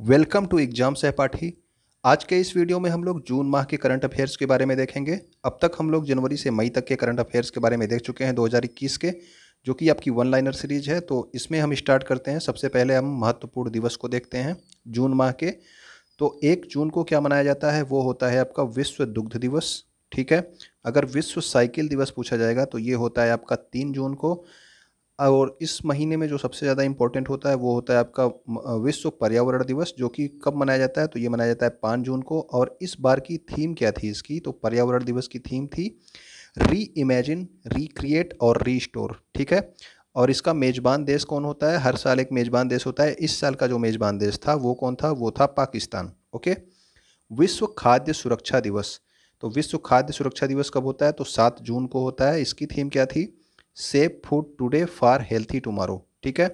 welcome to exam सहपाठी आज के इस वीडियो में हम लोग जून माह के करंट अफेयर्स के बारे में देखेंगे अब तक हम लोग जनवरी से मई तक के करंट अफेयर्स के बारे में देख चुके हैं 2021 के जो कि आपकी वन लाइनर सीरीज है तो इसमें हम स्टार्ट करते हैं सबसे पहले हम महत्वपूर्ण दिवस को देखते हैं जून माह के तो एक जून को क्या मनाया जाता है वो होता है आपका विश्व दुग्ध दिवस ठीक है अगर विश्व साइकिल दिवस पूछा जाएगा तो ये होता है आपका तीन जून को और इस महीने में जो सबसे ज़्यादा इंपॉर्टेंट होता है वो होता है आपका विश्व पर्यावरण दिवस जो कि कब मनाया जाता है तो ये मनाया जाता है पाँच जून को और इस बार की थीम क्या थी इसकी तो पर्यावरण दिवस की थीम थी री इमेजिन रिक्रिएट और स्टोर ठीक है और इसका मेज़बान देश कौन होता है हर साल एक मेज़बान देश होता है इस साल का जो मेज़बान देश था वो कौन था वो था पाकिस्तान ओके विश्व खाद्य सुरक्षा दिवस तो विश्व खाद्य सुरक्षा दिवस कब होता है तो सात जून को होता है इसकी थीम क्या थी safe food today for healthy tomorrow ठीक है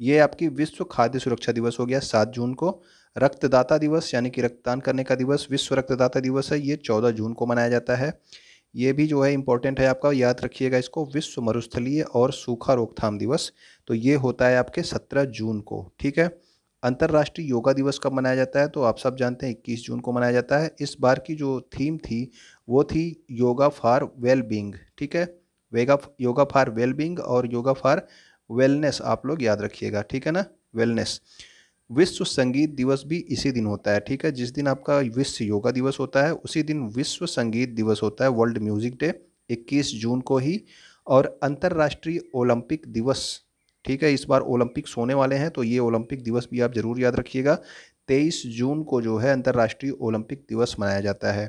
ये आपकी विश्व खाद्य सुरक्षा दिवस हो गया सात जून को रक्तदाता दिवस यानी कि रक्तदान करने का दिवस विश्व रक्तदाता दिवस है ये चौदह जून को मनाया जाता है ये भी जो है इंपॉर्टेंट है आपका याद रखिएगा इसको विश्व मरुस्थलीय और सूखा रोकथाम दिवस तो ये होता है आपके सत्रह जून को ठीक है अंतर्राष्ट्रीय योगा दिवस कब मनाया जाता है तो आप सब जानते हैं इक्कीस जून को मनाया जाता है इस बार की जो थीम थी वो थी योगा फॉर वेल बींग ठीक है वेगा योगा फॉर वेलबींग और योगा फॉर वेलनेस आप लोग याद रखिएगा ठीक है ना वेलनेस विश्व संगीत दिवस भी इसी दिन होता है ठीक है जिस दिन आपका विश्व योगा दिवस होता है उसी दिन विश्व संगीत दिवस होता है वर्ल्ड म्यूजिक डे 21 जून को ही और अंतर्राष्ट्रीय ओलंपिक दिवस ठीक है इस बार ओलंपिक सोने वाले हैं तो ये ओलंपिक दिवस भी आप ज़रूर याद रखिएगा तेईस जून को जो है अंतर्राष्ट्रीय ओलंपिक दिवस मनाया जाता है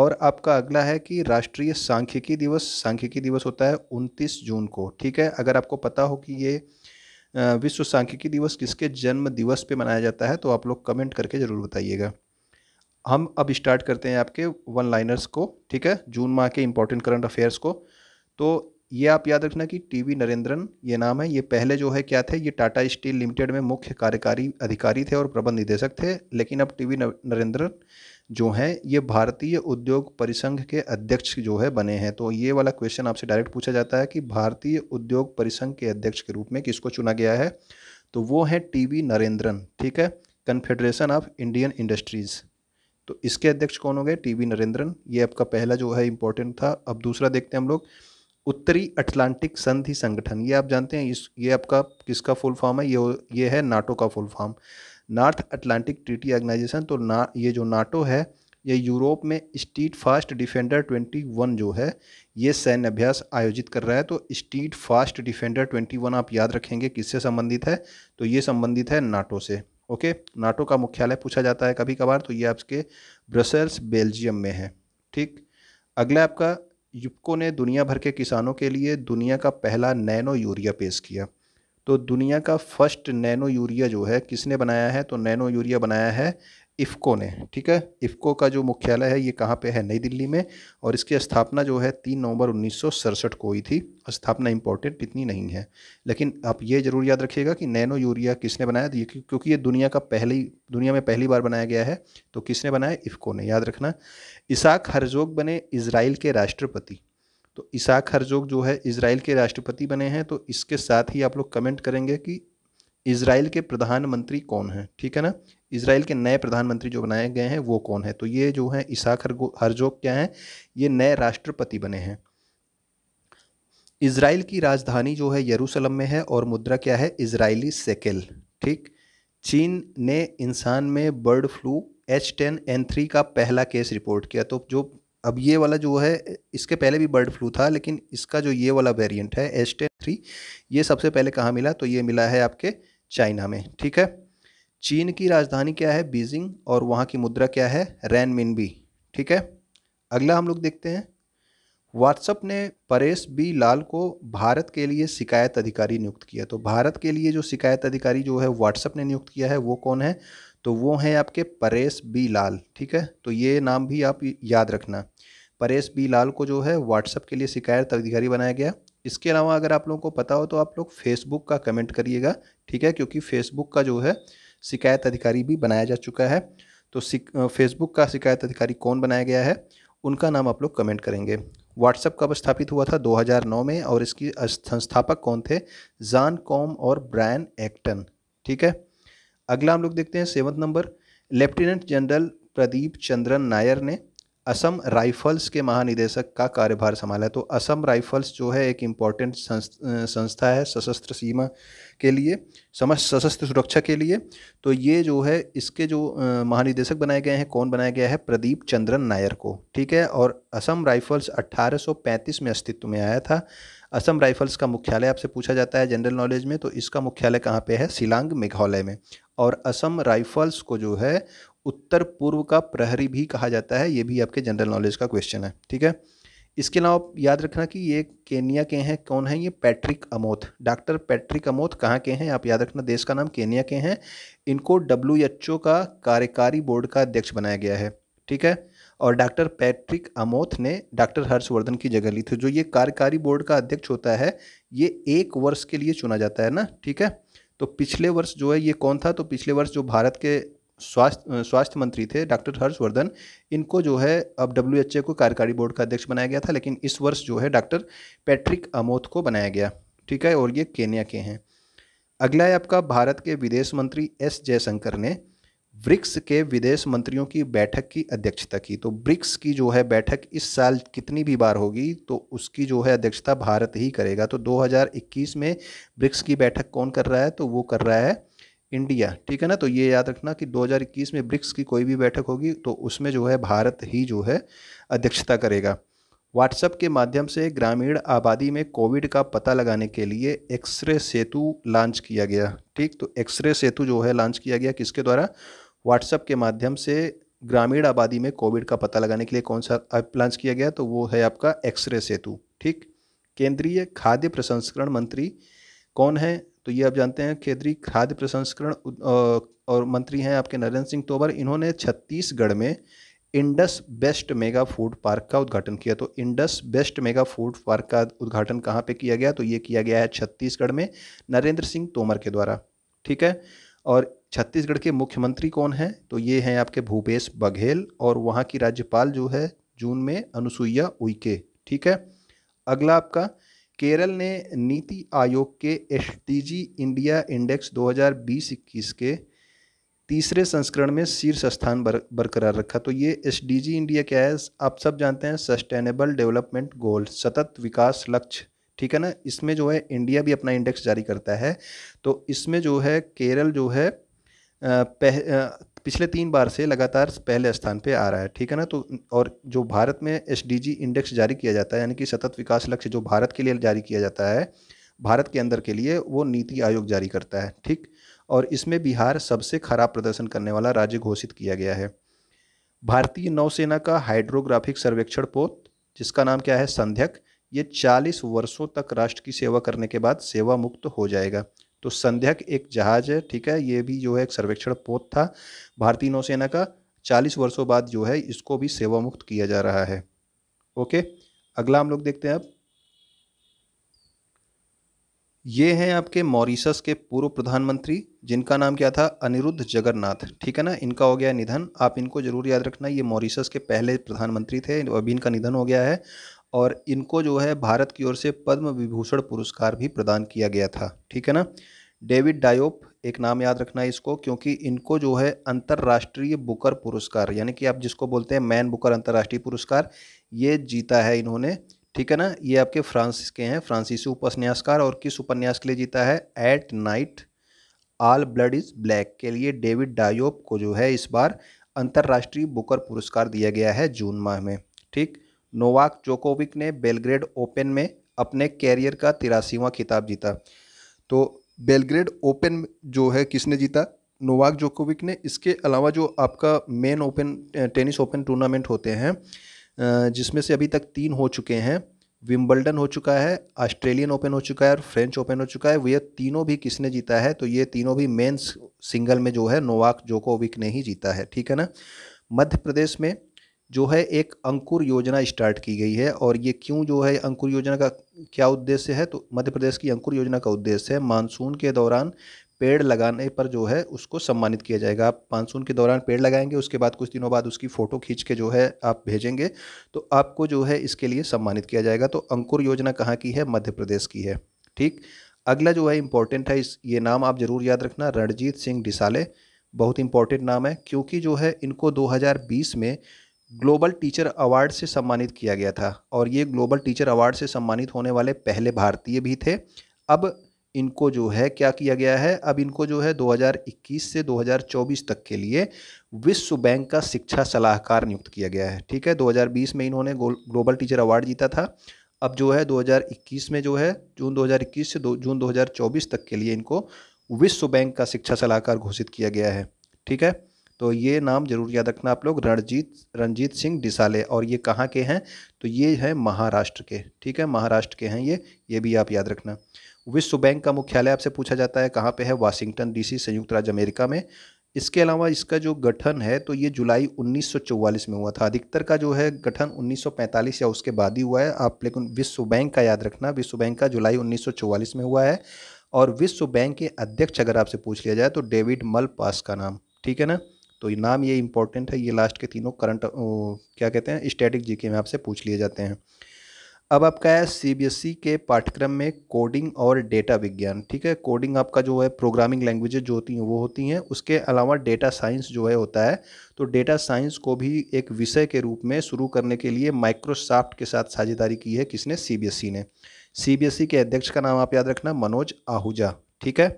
और आपका अगला है कि राष्ट्रीय सांख्यिकी दिवस सांख्यिकी दिवस होता है 29 जून को ठीक है अगर आपको पता हो कि ये विश्व सांख्यिकी दिवस किसके जन्म दिवस पे मनाया जाता है तो आप लोग कमेंट करके ज़रूर बताइएगा हम अब स्टार्ट करते हैं आपके वन लाइनर्स को ठीक है जून माह के इंपॉर्टेंट करंट अफेयर्स को तो ये आप याद रखना कि टीवी नरेंद्रन ये नाम है ये पहले जो है क्या थे ये टाटा स्टील लिमिटेड में मुख्य कार्यकारी अधिकारी थे और प्रबंध निदेशक थे लेकिन अब टीवी नरेंद्रन जो हैं ये भारतीय उद्योग परिसंघ के अध्यक्ष जो है बने हैं तो ये वाला क्वेश्चन आपसे डायरेक्ट पूछा जाता है कि भारतीय उद्योग परिसंघ के अध्यक्ष के रूप में किसको चुना गया है तो वो है टी वी नरेंद्रन ठीक है कन्फेडरेशन ऑफ इंडियन इंडस्ट्रीज़ तो इसके अध्यक्ष कौन हो गए टी वी नरेंद्रन ये आपका पहला जो है इम्पोर्टेंट था अब दूसरा देखते हैं हम लोग उत्तरी अटलांटिक संधि संगठन ये आप जानते हैं इस ये आपका किसका फुल फॉर्म है ये ये है नाटो का full form North Atlantic Treaty Organization तो ना ये जो नाटो है ये यूरोप में स्ट्रीट फास्ट डिफेंडर 21 जो है ये सैन्य अभ्यास आयोजित कर रहा है तो स्ट्रीट फास्ट डिफेंडर 21 आप याद रखेंगे किससे संबंधित है तो ये संबंधित है नाटो से ओके नाटो का मुख्यालय पूछा जाता है कभी कभार तो ये आपके ब्रसल्स बेल्जियम में है ठीक अगला आपका यूपको ने दुनिया भर के किसानों के लिए दुनिया का पहला नैनो यूरिया पेश किया तो दुनिया का फर्स्ट नैनो यूरिया जो है किसने बनाया है तो नैनो यूरिया बनाया है इफ़को ने ठीक है इफ़को का जो मुख्यालय है ये कहाँ पे है नई दिल्ली में और इसकी स्थापना जो है तीन नवंबर उन्नीस को हुई थी स्थापना इम्पोर्टेंट इतनी नहीं है लेकिन आप ये ज़रूर याद रखिएगा कि नैनो यूरिया किसने बनाया तो ये क्योंकि ये दुनिया का पहली दुनिया में पहली बार बनाया गया है तो किसने बनाया इफ़को ने याद रखना इसाक हरजोग बने इसराइल के राष्ट्रपति तो इसाक हरजोग जो है इसराइल के राष्ट्रपति बने हैं तो इसके साथ ही आप लोग कमेंट करेंगे कि इसराइल के प्रधानमंत्री कौन हैं ठीक है ना इसराइल के नए प्रधानमंत्री जो बनाए गए हैं वो कौन है तो ये जो है इसाक हरजोग क्या है ये नए राष्ट्रपति बने हैं इसराइल की राजधानी जो है यरूशलम में है और मुद्रा क्या है इसराइली सेकेल ठीक चीन ने इंसान में bird flu H ten N three का पहला केस रिपोर्ट किया तो जो अब ये वाला जो है इसके पहले भी बर्ड फ्लू था लेकिन इसका जो ये वाला वेरिएंट है एच टेन थ्री ये सबसे पहले कहाँ मिला तो ये मिला है आपके चाइना में ठीक है चीन की राजधानी क्या है बीजिंग और वहाँ की मुद्रा क्या है रैन बी ठीक है अगला हम लोग देखते हैं व्हाट्सअप ने परेश बी लाल को भारत के लिए शिकायत अधिकारी नियुक्त किया तो भारत के लिए जो शिकायत अधिकारी जो है व्हाट्सअप ने नियुक्त किया है वो कौन है तो वो हैं आपके परेश बी लाल ठीक है तो ये नाम भी आप याद रखना परेश बी लाल को जो है व्हाट्सअप के लिए शिकायत अधिकारी बनाया गया इसके अलावा अगर आप लोगों को पता हो तो आप लोग फेसबुक का कमेंट करिएगा ठीक है क्योंकि फेसबुक का जो है शिकायत अधिकारी भी बनाया जा चुका है तो फेसबुक का शिकायत अधिकारी कौन बनाया गया है उनका नाम आप लोग कमेंट करेंगे व्हाट्सअप कब स्थापित हुआ था 2009 में और इसकी संस्थापक कौन थे जान कॉम और ब्रायन एक्टन ठीक है अगला हम लोग देखते हैं seventh number lieutenant general Pradeep Chandran Nair ने असम राइफल्स के महानिदेशक का कार्यभार संभाला है तो असम राइफल्स जो है एक इम्पॉर्टेंट संस्था है सशस्त्र सीमा के लिए समस्त सशस्त्र सुरक्षा के लिए तो ये जो है इसके जो महानिदेशक बनाए गए हैं कौन बनाया गया है प्रदीप चंद्रन नायर को ठीक है और असम राइफल्स 1835 में अस्तित्व में आया था असम राइफल्स का मुख्यालय आपसे पूछा जाता है जनरल नॉलेज में तो इसका मुख्यालय कहाँ पे है सिलांग मेघालय में और असम राइफल्स को जो है उत्तर पूर्व का प्रहरी भी कहा जाता है ये भी आपके जनरल नॉलेज का क्वेश्चन है ठीक है इसके अलावा याद रखना कि ये केनिया के हैं कौन हैं ये Patrick Amoth doctor Patrick Amoth कहाँ के हैं आप याद रखना देश का नाम केनिया के हैं इनको डब्ल्यू का कार्यकारी बोर्ड का अध्यक्ष बनाया गया है ठीक है और डॉक्टर पैट्रिक अमोथ ने डॉक्टर हर्षवर्धन की जगह ली थी जो ये कार्यकारी बोर्ड का अध्यक्ष होता है ये एक वर्ष के लिए चुना जाता है ना ठीक है तो पिछले वर्ष जो है ये कौन था तो पिछले वर्ष जो भारत के स्वास्थ्य स्वास्थ्य मंत्री थे डॉक्टर हर्षवर्धन इनको जो है अब डब्ल्यू एच ए को कार्यकारी बोर्ड का अध्यक्ष बनाया गया था लेकिन इस वर्ष जो है डॉक्टर पैट्रिक अमोथ को बनाया गया ठीक है और ये केन्या के हैं अगला है आपका भारत के विदेश मंत्री एस जयशंकर ने ब्रिक्स के विदेश मंत्रियों की बैठक की अध्यक्षता की तो ब्रिक्स की जो है बैठक इस साल कितनी भी बार होगी तो उसकी जो है अध्यक्षता भारत ही करेगा तो 2021 में ब्रिक्स की बैठक कौन कर रहा है तो वो कर रहा है इंडिया ठीक है ना तो ये याद रखना कि 2021 में ब्रिक्स की कोई भी बैठक होगी तो उसमें जो है भारत ही जो है अध्यक्षता करेगा व्हाट्सएप के माध्यम से ग्रामीण आबादी में कोविड का पता लगाने के लिए एक्सरे सेतु लॉन्च किया गया ठीक तो एक्सरे सेतु जो है लॉन्च किया गया किसके द्वारा व्हाट्सएप के माध्यम से ग्रामीण आबादी में कोविड का पता लगाने के लिए कौन सा ऐप लॉन्च किया गया तो वो है आपका एक्सरे सेतु ठीक केंद्रीय खाद्य प्रसंस्करण मंत्री कौन है तो ये आप जानते हैं केंद्रीय खाद्य प्रसंस्करण और मंत्री हैं आपके नरेंद्र सिंह तोमर इन्होंने छत्तीसगढ़ में Indus best mega food park का उद्घाटन किया तो Indus best mega food park का उद्घाटन कहाँ पे किया गया तो ये किया गया है छत्तीसगढ़ में नरेंद्र सिंह तोमर के द्वारा ठीक है और छत्तीसगढ़ के मुख्यमंत्री कौन हैं तो ये हैं आपके भूपेश बघेल और वहाँ की राज्यपाल जो है जून में अनुसुईया उइके ठीक है अगला आपका केरल ने नीति आयोग के एस इंडिया इंडेक्स दो 21 के तीसरे संस्करण में शीर्ष स्थान बर, बरकरार रखा तो ये एस इंडिया क्या है आप सब जानते हैं सस्टेनेबल डेवलपमेंट गोल सतत विकास लक्ष्य ठीक है ना इसमें जो है इंडिया भी अपना इंडेक्स जारी करता है तो इसमें जो है केरल जो है पह, पिछले तीन बार से लगातार पहले स्थान पे आ रहा है ठीक है ना तो और जो भारत में एस इंडेक्स जारी किया जाता है यानी कि सतत विकास लक्ष्य जो भारत के लिए जारी किया जाता है भारत के अंदर के लिए वो नीति आयोग जारी करता है ठीक और इसमें बिहार सबसे खराब प्रदर्शन करने वाला राज्य घोषित किया गया है भारतीय नौसेना का हाइड्रोग्राफिक सर्वेक्षण पोत जिसका नाम क्या है संध्यक ये 40 वर्षों तक राष्ट्र की सेवा करने के बाद सेवा मुक्त हो जाएगा तो संध्यक एक जहाज है ठीक है ये भी जो है एक सर्वेक्षण पोत था भारतीय नौसेना का चालीस वर्षों बाद जो है इसको भी सेवा मुक्त किया जा रहा है ओके अगला हम लोग देखते हैं अब ये हैं आपके मॉरिशस के पूर्व प्रधानमंत्री जिनका नाम क्या था अनिरुद्ध जगन्नाथ ठीक है ना इनका हो गया निधन आप इनको जरूर याद रखना ये मॉरिशस के पहले प्रधानमंत्री थे अभी इनका निधन हो गया है और इनको जो है भारत की ओर से पद्म विभूषण पुरस्कार भी प्रदान किया गया था ठीक है ना डेविड डायोप एक नाम याद रखना है इसको क्योंकि इनको जो है अंतर्राष्ट्रीय बुकर पुरस्कार यानी कि आप जिसको बोलते हैं मैन बुकर अंतर्राष्ट्रीय पुरस्कार ये जीता है इन्होंने ठीक है ना ये आपके फ्रांस के हैं फ्रांसीसी उपन्यासकार और किस उपन्यास के लिए जीता है at night all blood is black के लिए डेविड डायोप को जो है इस बार अंतर्राष्ट्रीय बुकर पुरस्कार दिया गया है जून माह में ठीक नोवाक जोकोविक ने बेलग्रेड ओपन में अपने कैरियर का तिरासीवा खिताब जीता तो बेलग्रेड ओपन जो है किसने जीता नोवाक जोकोविक ने इसके अलावा जो आपका main open tennis open tournament होते हैं जिसमें से अभी तक तीन हो चुके हैं विम्बल्डन हो चुका है ऑस्ट्रेलियन ओपन हो चुका है और फ्रेंच ओपन हो चुका है वे तीनों भी किसने जीता है तो ये तीनों भी मेन सिंगल में जो है नोवाक जोकोविक ने ही जीता है ठीक है ना मध्य प्रदेश में जो है एक अंकुर योजना स्टार्ट की गई है और ये क्यों जो है अंकुर योजना का क्या उद्देश्य है तो मध्य प्रदेश की अंकुर योजना का उद्देश्य है मानसून के दौरान पेड़ लगाने पर जो है उसको सम्मानित किया जाएगा आप मानसून के दौरान पेड़ लगाएंगे उसके बाद कुछ दिनों बाद उसकी फ़ोटो खींच के जो है आप भेजेंगे तो आपको जो है इसके लिए सम्मानित किया जाएगा तो अंकुर योजना कहाँ की है मध्य प्रदेश की है ठीक अगला जो है इम्पोर्टेंट है इस ये नाम आप ज़रूर याद रखना रणजीत सिंह डिसाले बहुत इंपॉर्टेंट नाम है क्योंकि जो है इनको दो में ग्लोबल टीचर अवार्ड से सम्मानित किया गया था और ये ग्लोबल टीचर अवार्ड से सम्मानित होने वाले पहले भारतीय भी थे अब इनको जो है क्या किया गया है अब इनको जो है 2021 से 2024 तक के लिए विश्व बैंक का शिक्षा सलाहकार नियुक्त किया गया है ठीक है 2020 में इन्होंने ग्लोबल टीचर अवार्ड जीता था अब जो है 2021 में जो है जून 2021 से जून 2024 तक के लिए इनको विश्व बैंक का शिक्षा सलाहकार घोषित किया गया है ठीक है तो ये नाम जरूर याद रखना आप लोग रणजीत रणजीत सिंह डिसाले और ये कहाँ के हैं तो ये हैं महाराष्ट्र के ठीक है महाराष्ट्र के हैं ये ये भी आप याद रखना विश्व बैंक का मुख्यालय आपसे पूछा जाता है कहाँ पे है वाशिंगटन डीसी संयुक्त राज्य अमेरिका में इसके अलावा इसका जो गठन है तो ये जुलाई 1944 में हुआ था अधिकतर का जो है गठन 1945 या उसके बाद ही हुआ है आप लेकिन विश्व बैंक का याद रखना विश्व बैंक का जुलाई 1944 में हुआ है और विश्व बैंक के अध्यक्ष अगर आपसे पूछ लिया जाए तो डेविड मल पास का नाम ठीक है ना तो ये नाम ये इंपॉर्टेंट है ये लास्ट के तीनों करंट क्या कहते हैं स्टैटिक जीके में आपसे पूछ लिए जाते हैं अब आपका है सीबीएसई e के पाठ्यक्रम में कोडिंग और डेटा विज्ञान ठीक है कोडिंग आपका जो है प्रोग्रामिंग लैंग्वेजेज जो होती हैं वो होती हैं उसके अलावा डेटा साइंस जो है होता है तो डेटा साइंस को भी एक विषय के रूप में शुरू करने के लिए माइक्रोसॉफ्ट के साथ साझेदारी की है किसने सीबीएसई e ने सीबीएसई e के अध्यक्ष का नाम आप याद रखना मनोज आहूजा ठीक है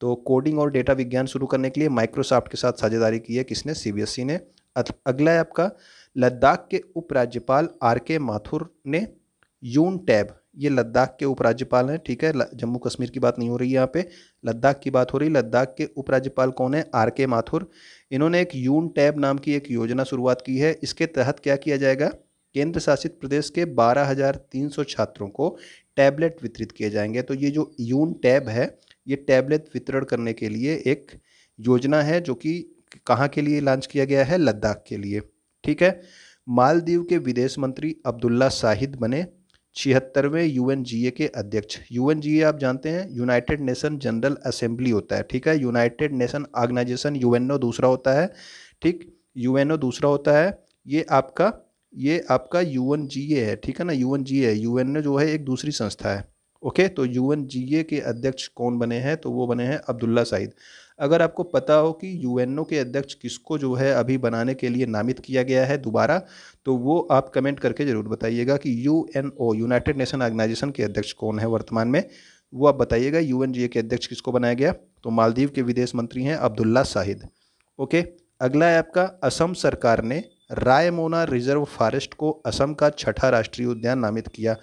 तो कोडिंग और डेटा विज्ञान शुरू करने के लिए माइक्रोसॉफ्ट के साथ साझेदारी की है किसने सीबीएसई e ने अगला है आपका लद्दाख के उपराज्यपाल आर के माथुर ने यून टैब ये लद्दाख के उपराज्यपाल हैं ठीक है जम्मू कश्मीर की बात नहीं हो रही है यहाँ पे लद्दाख की बात हो रही लद्दाख के उपराज्यपाल कौन है आर के माथुर इन्होंने एक यून टैब नाम की एक योजना शुरुआत की है इसके तहत क्या किया जाएगा केंद्र शासित प्रदेश के 12,300 छात्रों को टैबलेट वितरित किए जाएंगे तो ये जो यून टैब है ये टैबलेट वितरण करने के लिए एक योजना है जो कि कहाँ के लिए लॉन्च किया गया है लद्दाख के लिए ठीक है मालदीव के विदेश मंत्री अब्दुल्ला साहिद बने छिहत्तरवें यूएनजीए के अध्यक्ष यूएनजीए आप जानते हैं यूनाइटेड नेशन जनरल असेंबली होता है ठीक है यूनाइटेड नेशन ऑर्गेनाइजेशन यू दूसरा होता है ठीक यू दूसरा होता है ये आपका ये आपका यू है ठीक है ना है यू जो है एक दूसरी संस्था है ओके तो यू जीए के अध्यक्ष कौन बने हैं तो वो बने हैं अब्दुल्ला साहिद अगर आपको पता हो कि यू के अध्यक्ष किसको जो है अभी बनाने के लिए नामित किया गया है दोबारा तो वो आप कमेंट करके ज़रूर बताइएगा कि ओ यूनाइटेड नेशन ऑर्गेनाइजेशन के अध्यक्ष कौन है वर्तमान में वो आप बताइएगा यू के अध्यक्ष किसको बनाया गया तो मालदीव के विदेश मंत्री हैं अब्दुल्ला साहिद ओके अगला है आपका असम सरकार ने रायमोना रिजर्व फॉरेस्ट को असम का छठा राष्ट्रीय उद्यान नामित किया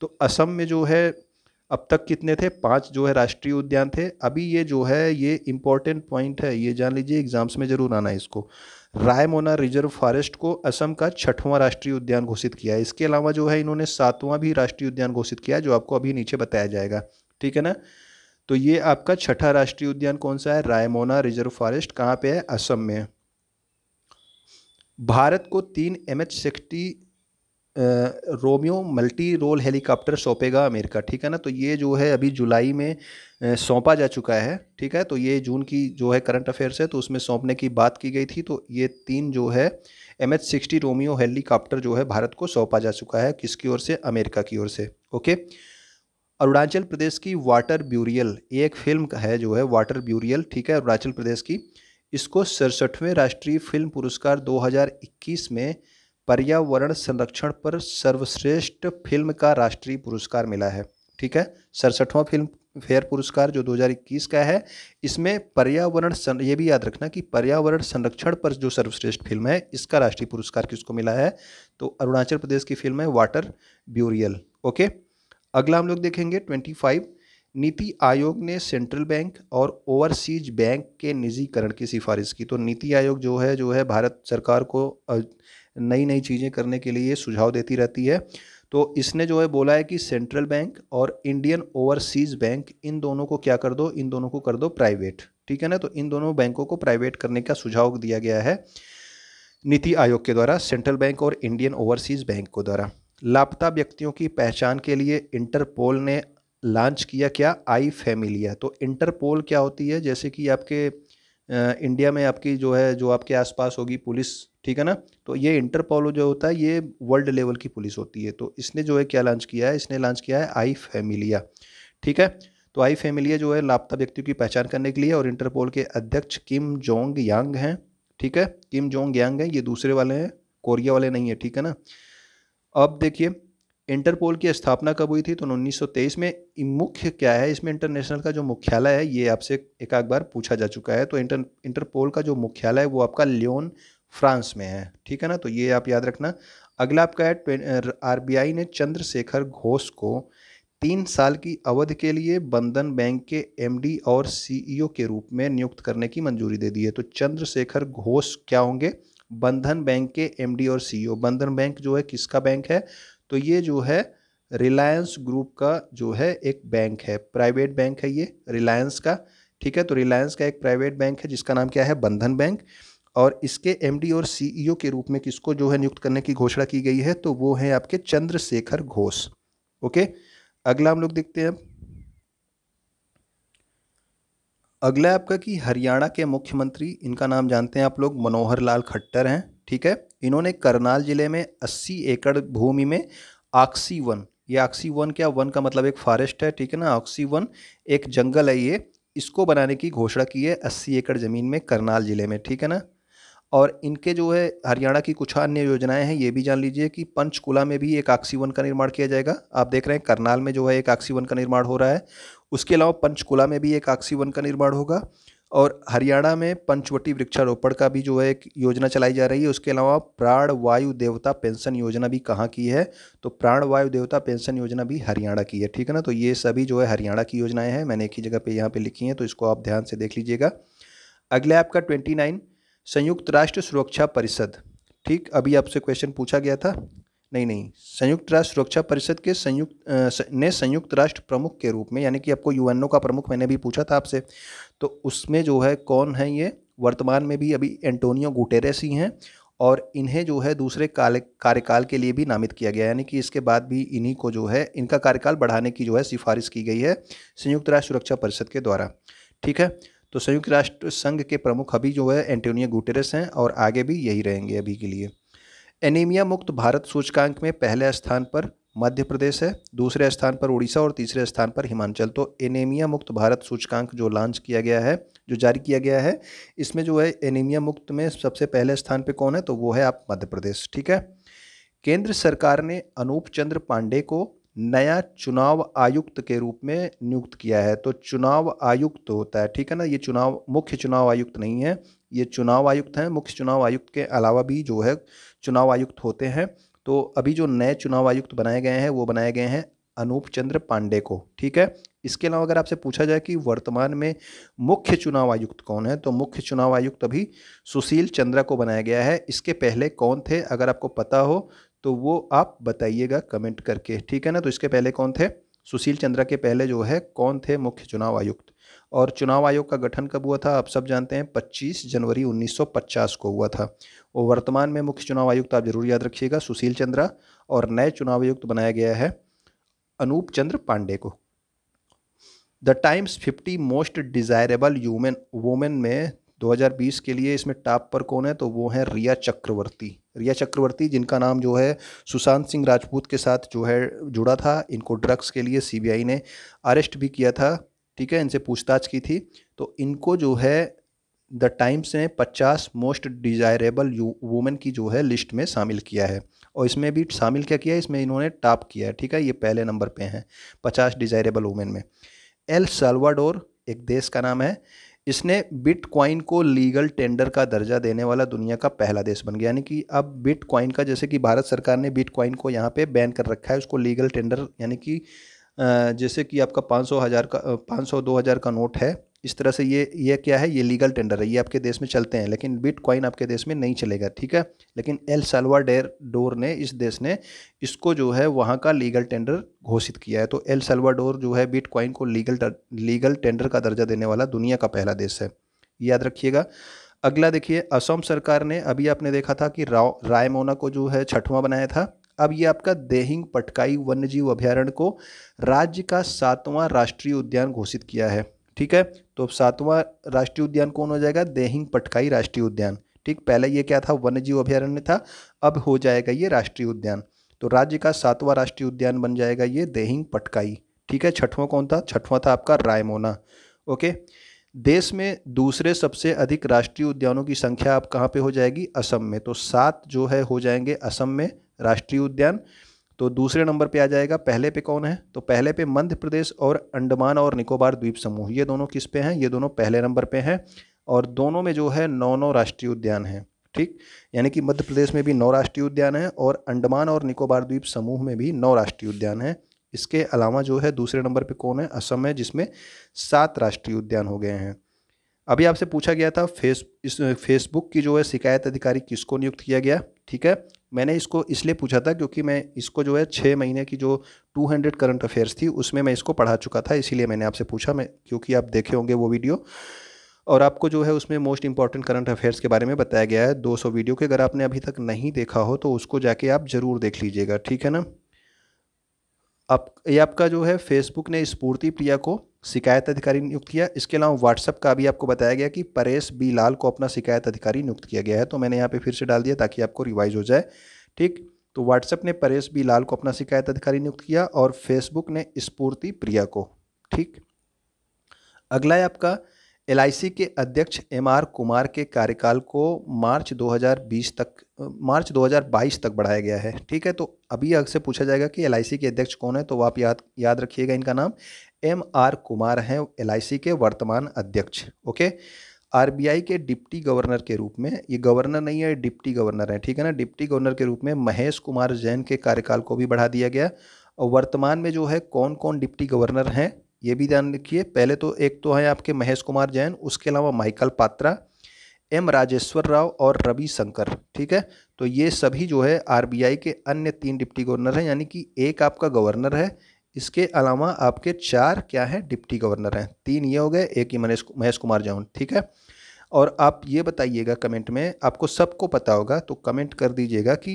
तो असम में जो है अब तक कितने थे पांच जो है राष्ट्रीय उद्यान थे अभी ये जो है ये इंपॉर्टेंट पॉइंट है ये जान लीजिए एग्जाम्स में ज़रूर आना है इसको रायमोना रिजर्व फॉरेस्ट को असम का छठवां राष्ट्रीय उद्यान घोषित किया है इसके अलावा जो है इन्होंने सातवां भी राष्ट्रीय उद्यान घोषित किया है जो आपको अभी नीचे बताया जाएगा ठीक है ना तो ये आपका छठा राष्ट्रीय उद्यान कौन सा है रायमोना रिजर्व फॉरेस्ट कहाँ पे है असम में भारत को तीन M H sixty Romeo multi role helicopter सौंपेगा अमेरिका ठीक है ना तो ये जो है अभी जुलाई में सौंपा जा चुका है ठीक है तो ये जून की जो है करंट अफेयर्स है तो उसमें सौंपने की बात की गई थी तो ये तीन जो है M H sixty Romeo helicopter जो है भारत को सौंपा जा चुका है किसकी ओर से अमेरिका की ओर से ओके अरुणाचल प्रदेश की वाटर ब्यूरियल ये एक फिल्म है जो है वाटर ब्यूरियल ठीक है अरुणाचल प्रदेश की इसको सड़सठवें राष्ट्रीय फिल्म पुरस्कार 2021 में पर्यावरण संरक्षण पर सर्वश्रेष्ठ फिल्म का राष्ट्रीय पुरस्कार मिला है ठीक है सड़सठवां फिल्म फेयर पुरस्कार जो 2021 का है इसमें पर्यावरण सं ये भी याद रखना कि पर्यावरण संरक्षण पर जो सर्वश्रेष्ठ फिल्म है इसका राष्ट्रीय पुरस्कार किसको मिला है तो अरुणाचल प्रदेश की फिल्म है वाटर ब्यूरियल ओके अगला हम लोग देखेंगे ट्वेंटी फाइव नीति आयोग ने सेंट्रल बैंक और ओवरसीज बैंक के निजीकरण की सिफारिश की तो नीति आयोग जो है जो है भारत सरकार को नई नई चीज़ें करने के लिए सुझाव देती रहती है तो इसने जो है बोला है कि सेंट्रल बैंक और इंडियन ओवरसीज़ बैंक इन दोनों को क्या कर दो इन दोनों को कर दो प्राइवेट ठीक है ना तो इन दोनों बैंकों को प्राइवेट करने का सुझाव दिया गया है नीति आयोग के द्वारा सेंट्रल बैंक और इंडियन ओवरसीज़ बैंक को द्वारा लापता व्यक्तियों की पहचान के लिए इंटरपोल ने लॉन्च किया क्या आई फैमिलिया तो इंटरपोल क्या होती है जैसे कि आपके इंडिया में आपकी जो है जो आपके आसपास होगी पुलिस ठीक है ना तो ये इंटरपोलो जो होता है ये वर्ल्ड लेवल की पुलिस होती है तो इसने जो है क्या लॉन्च किया है इसने लॉन्च किया है आई फैमिलिया ठीक है तो आई फैमिलिया जो है लापता व्यक्तियों की पहचान करने के लिए और इंटरपोल के अध्यक्ष किम जोंग यांग हैं ठीक है किम जोंग यांग हैं ये दूसरे वाले हैं कोरिया वाले नहीं है ठीक है ना अब देखिए इंटरपोल की स्थापना कब हुई थी तो 1923 में मुख्य क्या है इसमें इंटरनेशनल का जो मुख्यालय है ये आपसे एक आध बार पूछा जा चुका है तो इंटर इंटरपोल का जो मुख्यालय है वो आपका लियोन फ्रांस में है ठीक है ना तो ये आप याद रखना अगला आपका है आरबीआई ने चंद्रशेखर घोष को तीन साल की अवधि के लिए बंधन बैंक के एमडी और सीईओ के रूप में नियुक्त करने की मंजूरी दे दी है तो चंद्रशेखर घोष क्या होंगे बंधन बैंक के एमडी और सीईओ बंधन बैंक जो है किसका बैंक है तो ये जो है रिलायंस ग्रुप का जो है एक बैंक है प्राइवेट बैंक है ये रिलायंस का ठीक है तो रिलायंस का एक प्राइवेट बैंक है जिसका नाम क्या है बंधन बैंक और इसके एमडी और सीईओ e के रूप में किसको जो है नियुक्त करने की घोषणा की गई है तो वो है आपके चंद्रशेखर घोष ओके अगला हम लोग देखते हैं अब अगला आपका कि हरियाणा के मुख्यमंत्री इनका नाम जानते हैं आप लोग मनोहर लाल खट्टर हैं ठीक है इन्होंने करनाल जिले में 80 एकड़ भूमि में आक्सी वन ये आक्सी वन क्या वन का मतलब एक फॉरेस्ट है ठीक है ना आक्सी वन एक जंगल है ये इसको बनाने की घोषणा की है 80 एकड़ ज़मीन में करनाल जिले में ठीक है ना और इनके जो है हरियाणा की कुछ अन्य योजनाएं हैं ये भी जान लीजिए कि पंचकुला में भी एक आक्सी वन का निर्माण किया जाएगा आप देख रहे हैं करनाल में जो है एक आक्सी वन का निर्माण हो रहा है उसके अलावा पंचकुला में भी एक आक्सी वन का निर्माण होगा और हरियाणा में पंचवटी वृक्षारोपण का भी जो है एक योजना चलाई जा रही है उसके अलावा प्राण वायु देवता पेंशन योजना भी कहाँ की है तो प्राण वायु देवता पेंशन योजना भी हरियाणा की है ठीक है ना तो ये सभी जो है हरियाणा की योजनाएं हैं मैंने एक ही जगह पे यहाँ पे लिखी हैं तो इसको आप ध्यान से देख लीजिएगा अगला आपका ट्वेंटी नाइन संयुक्त राष्ट्र सुरक्षा परिषद ठीक अभी आपसे क्वेश्चन पूछा गया था नहीं नहीं संयुक्त राष्ट्र सुरक्षा परिषद के संयुक्त ने संयुक्त राष्ट्र प्रमुख के रूप में यानी कि आपको यूएनओ का प्रमुख मैंने भी पूछा था आपसे तो उसमें जो है कौन है ये वर्तमान में भी अभी एंटोनियो गुटेरेस ही हैं और इन्हें जो है दूसरे काले कार्यकाल के लिए भी नामित किया गया यानी कि इसके बाद भी इन्हीं को जो है इनका कार्यकाल बढ़ाने की जो है सिफारिश की गई है संयुक्त राष्ट्र सुरक्षा परिषद के द्वारा ठीक है तो संयुक्त राष्ट्र संघ के प्रमुख अभी जो है एंटोनियो गुटेरस हैं और आगे भी यही रहेंगे अभी के लिए एनीमिया मुक्त भारत सूचकांक में पहले स्थान पर मध्य प्रदेश है दूसरे स्थान पर उड़ीसा और तीसरे स्थान पर हिमाचल तो एनीमिया मुक्त भारत सूचकांक जो लॉन्च किया गया है जो जारी किया गया है इसमें जो है एनीमिया मुक्त में सबसे पहले स्थान पर कौन है तो वो है आप मध्य प्रदेश ठीक है केंद्र सरकार ने अनूप चंद्र पांडे को नया चुनाव आयुक्त के रूप में नियुक्त किया है तो चुनाव आयुक्त होता है ठीक है ना ये चुनाव मुख्य चुनाव आयुक्त नहीं है ये चुनाव आयुक्त हैं मुख्य चुनाव आयुक्त के अलावा भी जो है चुनाव आयुक्त होते हैं तो अभी जो नए चुनाव आयुक्त बनाए गए हैं वो बनाए गए हैं अनूप चंद्र पांडे को ठीक है इसके अलावा अगर आपसे पूछा जाए कि वर्तमान में मुख्य चुनाव आयुक्त कौन है तो मुख्य चुनाव आयुक्त अभी सुशील चंद्रा को बनाया गया है इसके पहले कौन थे अगर आपको पता हो तो वो आप बताइएगा कमेंट करके ठीक है ना तो इसके पहले कौन थे सुशील चंद्रा के पहले जो है कौन थे मुख्य चुनाव आयुक्त और चुनाव आयोग का गठन कब हुआ था आप सब जानते हैं 25 जनवरी 1950 को हुआ था और वर्तमान में मुख्य चुनाव आयुक्त आप जरूर याद रखिएगा सुशील चंद्रा और नए चुनाव आयुक्त बनाया गया है अनूप चंद्र पांडे को the Times 50 most desirable human women में 2020 के लिए इसमें टॉप पर कौन है तो वो है रिया चक्रवर्ती रिया चक्रवर्ती जिनका नाम जो है सुशांत सिंह राजपूत के साथ जो है जुड़ा था इनको ड्रग्स के लिए सीबीआई ने अरेस्ट भी किया था ठीक है इनसे पूछताछ की थी तो इनको जो है द टाइम्स ने 50 मोस्ट डिजायरेबल वुमेन की जो है लिस्ट में शामिल किया है और इसमें भी शामिल क्या किया है इसमें इन्होंने टॉप किया है ठीक है ये पहले नंबर पर हैं पचास डिजायरेबल वुमेन में एल सलवाडोर एक देश का नाम है इसने बिटकॉइन को लीगल टेंडर का दर्जा देने वाला दुनिया का पहला देश बन गया यानी कि अब बिटकॉइन का जैसे कि भारत सरकार ने बिटकॉइन को यहाँ पे बैन कर रखा है उसको लीगल टेंडर यानी कि जैसे कि आपका पाँच सौ हज़ार का पाँच सौ दो हज़ार का नोट है इस तरह से ये ये क्या है ये लीगल टेंडर है ये आपके देश में चलते हैं लेकिन बिटकॉइन आपके देश में नहीं चलेगा ठीक है लेकिन एल सलवाडेर डोर ने इस देश ने इसको जो है वहाँ का लीगल टेंडर घोषित किया है तो एल सलवाडोर जो है बिटकॉइन को लीगल टर, लीगल टेंडर का दर्जा देने वाला दुनिया का पहला देश है याद रखिएगा अगला देखिए असम सरकार ने अभी आपने देखा था कि राव रायमोना को जो है छठवां बनाया था अब ये आपका देहिंग पटकाई वन्यजीव अभ्यारण्य को राज्य का सातवां राष्ट्रीय उद्यान घोषित किया है ठीक है तो अब सातवां राष्ट्रीय उद्यान कौन हो जाएगा देहिंग पटकाई राष्ट्रीय उद्यान ठीक पहले ये क्या था वन्य जीव अभ्यारण्य था अब हो जाएगा ये राष्ट्रीय उद्यान तो राज्य का सातवां राष्ट्रीय उद्यान बन जाएगा ये देहिंग पटकाई ठीक है छठवां कौन था छठवां था आपका रायमोना ओके देश में दूसरे सबसे अधिक राष्ट्रीय उद्यानों की संख्या आप कहाँ पे हो जाएगी असम में तो सात जो है हो जाएंगे असम में राष्ट्रीय उद्यान तो दूसरे नंबर पे आ जाएगा पहले पे कौन है तो पहले पे मध्य प्रदेश और अंडमान और निकोबार द्वीप समूह ये दोनों किस पे हैं ये दोनों पहले नंबर पे हैं और दोनों में जो है नौ नौ राष्ट्रीय उद्यान हैं ठीक यानी कि मध्य प्रदेश में भी नौ राष्ट्रीय उद्यान हैं और अंडमान और निकोबार द्वीप समूह में भी नौ राष्ट्रीय उद्यान हैं इसके अलावा जो है दूसरे नंबर पर कौन है असम है जिसमें सात राष्ट्रीय उद्यान हो गए हैं अभी आपसे पूछा गया था फेस इस फेसबुक की जो है शिकायत अधिकारी किसको नियुक्त किया गया ठीक है मैंने इसको इसलिए पूछा था क्योंकि मैं इसको जो है छः महीने की जो 200 करंट अफेयर्स थी उसमें मैं इसको पढ़ा चुका था इसीलिए मैंने आपसे पूछा मैं क्योंकि आप देखे होंगे वो वीडियो और आपको जो है उसमें मोस्ट इंपॉर्टेंट करंट अफेयर्स के बारे में बताया गया है 200 वीडियो के अगर आपने अभी तक नहीं देखा हो तो उसको जाके आप ज़रूर देख लीजिएगा ठीक है ना आप ये आपका जो है फेसबुक ने स्पूर्ति प्रिया को शिकायत अधिकारी नियुक्त किया इसके अलावा व्हाट्सअप का भी आपको बताया गया कि परेश बी लाल को अपना शिकायत अधिकारी नियुक्त किया गया है तो मैंने यहाँ पे फिर से डाल दिया ताकि आपको रिवाइज हो जाए ठीक तो व्हाट्सअप ने परेश बी लाल को अपना शिकायत अधिकारी नियुक्त किया और फेसबुक ने स्पूर्ति प्रिया को ठीक अगला है आपका एल के अध्यक्ष एम आर कुमार के कार्यकाल को मार्च 2020 तक मार्च 2022 तक बढ़ाया गया है ठीक है तो अभी से पूछा जाएगा कि एल के अध्यक्ष कौन है तो आप याद याद रखिएगा इनका नाम एम आर कुमार हैं एल के वर्तमान अध्यक्ष ओके आर के डिप्टी गवर्नर के रूप में ये गवर्नर नहीं है डिप्टी गवर्नर है ठीक है ना डिप्टी गवर्नर के रूप में महेश कुमार जैन के कार्यकाल को भी बढ़ा दिया गया और वर्तमान में जो है कौन कौन डिप्टी गवर्नर हैं ये भी ध्यान रखिए पहले तो एक तो है आपके महेश कुमार जैन उसके अलावा माइकल पात्रा एम राजेश्वर राव और रवि शंकर ठीक है तो ये सभी जो है आरबीआई के अन्य तीन डिप्टी गवर्नर हैं यानी कि एक आपका गवर्नर है इसके अलावा आपके चार क्या हैं डिप्टी गवर्नर हैं तीन ये हो गए एक ही मनीष महेश कुमार जैन ठीक है और आप ये बताइएगा कमेंट में आपको सबको पता होगा तो कमेंट कर दीजिएगा कि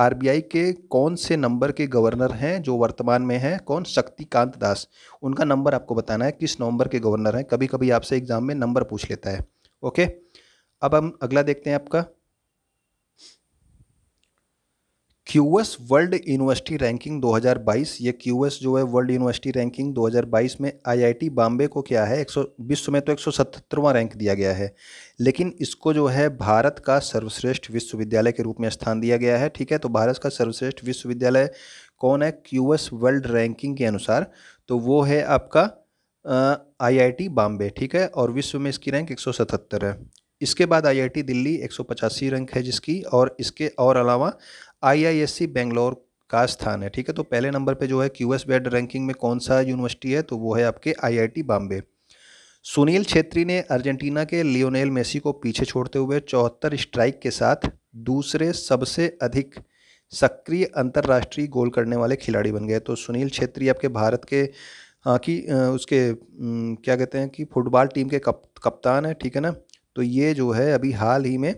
आरबीआई के कौन से नंबर के गवर्नर हैं जो वर्तमान में हैं कौन शक्तिकांत दास उनका नंबर आपको बताना है किस नंबर के गवर्नर हैं कभी कभी आपसे एग्ज़ाम में नंबर पूछ लेता है ओके अब हम अगला देखते हैं आपका Q S world university ranking 2022 ये क्यू एस जो है वर्ल्ड यूनिवर्सिटी रैंकिंग 2022 में आईआईटी बॉम्बे को क्या है एक विश्व में तो 177वां रैंक दिया गया है लेकिन इसको जो है भारत का सर्वश्रेष्ठ विश्वविद्यालय के रूप में स्थान दिया गया है ठीक है तो भारत का सर्वश्रेष्ठ विश्वविद्यालय कौन है क्यू एस वर्ल्ड रैंकिंग के अनुसार तो वो है आपका आईआईटी बॉम्बे ठीक है और विश्व में इसकी रैंक 177 है इसके बाद आईआईटी दिल्ली एक रैंक है जिसकी और इसके और अलावा आईआईएससी बेंगलोर का स्थान है ठीक है तो पहले नंबर पे जो है क्यू एस बेड रैंकिंग में कौन सा यूनिवर्सिटी है तो वो है आपके आईआईटी बॉम्बे सुनील छेत्री ने अर्जेंटीना के लियोनेल मेसी को पीछे छोड़ते हुए चौहत्तर स्ट्राइक के साथ दूसरे सबसे अधिक सक्रिय अंतर्राष्ट्रीय गोल करने वाले खिलाड़ी बन गए तो सुनील छेत्री आपके भारत के हाँ की उसके क्या कहते हैं कि फुटबॉल टीम के कप कप्तान है ठीक है ना तो ये जो है अभी हाल ही में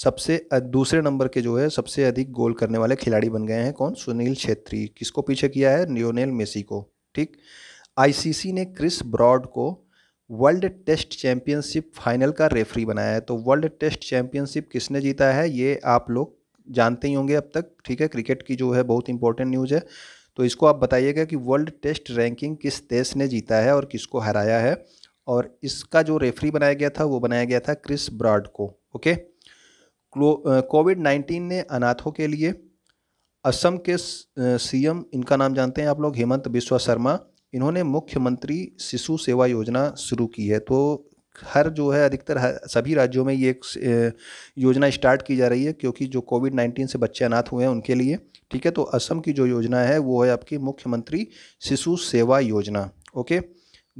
सबसे दूसरे नंबर के जो है सबसे अधिक गोल करने वाले खिलाड़ी बन गए हैं कौन सुनील छेत्री किसको पीछे किया है न्योनेल मेसी को ठीक आईसीसी ने क्रिस ब्रॉड को वर्ल्ड टेस्ट चैंपियनशिप फाइनल का रेफरी बनाया है तो वर्ल्ड टेस्ट चैंपियनशिप किसने जीता है ये आप लोग जानते ही होंगे अब तक ठीक है क्रिकेट की जो है बहुत इंपॉर्टेंट न्यूज़ है तो इसको आप बताइएगा कि वर्ल्ड टेस्ट रैंकिंग किस देश ने जीता है और किसको हराया है और इसका जो रेफरी बनाया गया था वो बनाया गया था क्रिस ब्रॉड को ओके कोविड नाइन्टीन ने अनाथों के लिए असम के सीएम इनका नाम जानते हैं आप लोग हेमंत बिश्वा शर्मा इन्होंने मुख्यमंत्री शिशु सेवा योजना शुरू की है तो हर जो है अधिकतर सभी राज्यों में ये एक योजना स्टार्ट की जा रही है क्योंकि जो कोविड नाइन्टीन से बच्चे अनाथ हुए हैं उनके लिए ठीक है तो असम की जो योजना है वो है आपकी मुख्यमंत्री शिशु सेवा योजना ओके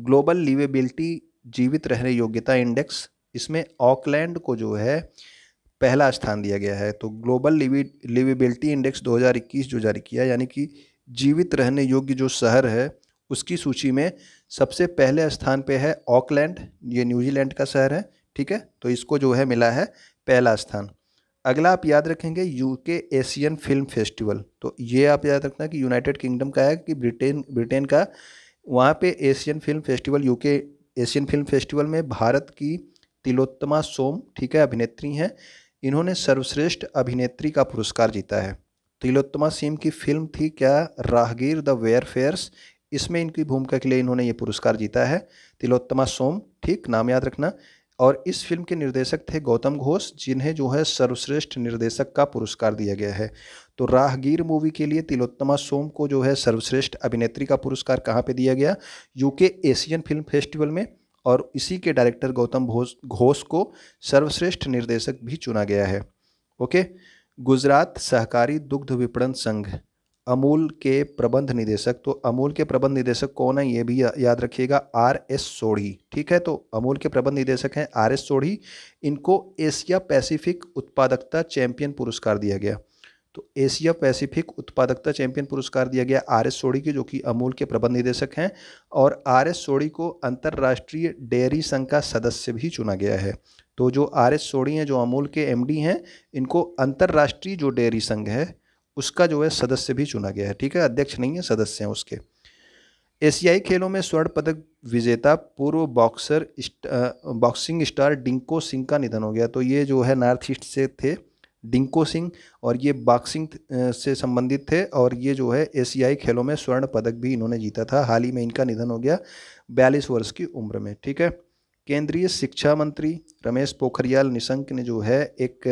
ग्लोबल लिवेबिलिटी जीवित रहने योग्यता इंडेक्स इसमें ऑकलैंड को जो है पहला स्थान दिया गया है तो ग्लोबल लिविबिलिटी इंडेक्स 2021 जो जारी किया यानी कि जीवित रहने योग्य जो शहर है उसकी सूची में सबसे पहले स्थान पे है ऑकलैंड ये न्यूजीलैंड का शहर है ठीक है तो इसको जो है मिला है पहला स्थान अगला आप याद रखेंगे यूके एशियन फिल्म फेस्टिवल तो ये आप याद रखना कि यूनाइटेड किंगडम का है कि ब्रिटेन ब्रिटेन का वहाँ पे Asian film festival UK Asian film festival में भारत की तिलोत्तमा सोम ठीक है अभिनेत्री हैं इन्होंने सर्वश्रेष्ठ अभिनेत्री का पुरस्कार जीता है तिलोत्तमा सिंह की फिल्म थी क्या राहगीर द वेयरफेयर्स इसमें इनकी भूमिका के लिए इन्होंने ये पुरस्कार जीता है तिलोत्तमा सोम ठीक नाम याद रखना और इस फिल्म के निर्देशक थे गौतम घोष जिन्हें जो है सर्वश्रेष्ठ निर्देशक का पुरस्कार दिया गया है तो राहगीर मूवी के लिए तिलोत्तमा सोम को जो है सर्वश्रेष्ठ अभिनेत्री का पुरस्कार कहाँ पे दिया गया यूके एशियन फिल्म फेस्टिवल में और इसी के डायरेक्टर गौतम घोष घोष को सर्वश्रेष्ठ निर्देशक भी चुना गया है ओके गुजरात सहकारी दुग्ध विपणन संघ अमूल के प्रबंध निदेशक तो अमूल के प्रबंध निदेशक कौन है ये भी याद रखिएगा आर एस सोढ़ी ठीक है तो अमूल के प्रबंध निदेशक हैं आर एस सोढ़ी इनको एशिया पैसिफिक उत्पादकता चैंपियन पुरस्कार दिया गया तो एशिया पैसिफिक उत्पादकता चैंपियन पुरस्कार दिया गया आर एस सोड़ी के जो कि अमूल के प्रबंध निदेशक हैं और आर एस सोड़ी को अंतर्राष्ट्रीय डेयरी संघ का सदस्य भी चुना गया है तो जो आर एस सोड़ी हैं जो अमूल के एम हैं इनको अंतर्राष्ट्रीय जो डेयरी संघ है उसका जो है सदस्य भी चुना गया है ठीक है अध्यक्ष नहीं है सदस्य हैं उसके एशियाई खेलों में स्वर्ण पदक विजेता पूर्व boxer boxing star Dingko Singh का निधन हो गया तो ये जो है नॉर्थ ईस्ट से थे डिंको सिंह और ये बॉक्सिंग से संबंधित थे और ये जो है एशियाई खेलों में स्वर्ण पदक भी इन्होंने जीता था हाल ही में इनका निधन हो गया बयालीस वर्ष की उम्र में ठीक है केंद्रीय शिक्षा मंत्री रमेश पोखरियाल निशंक ने जो है एक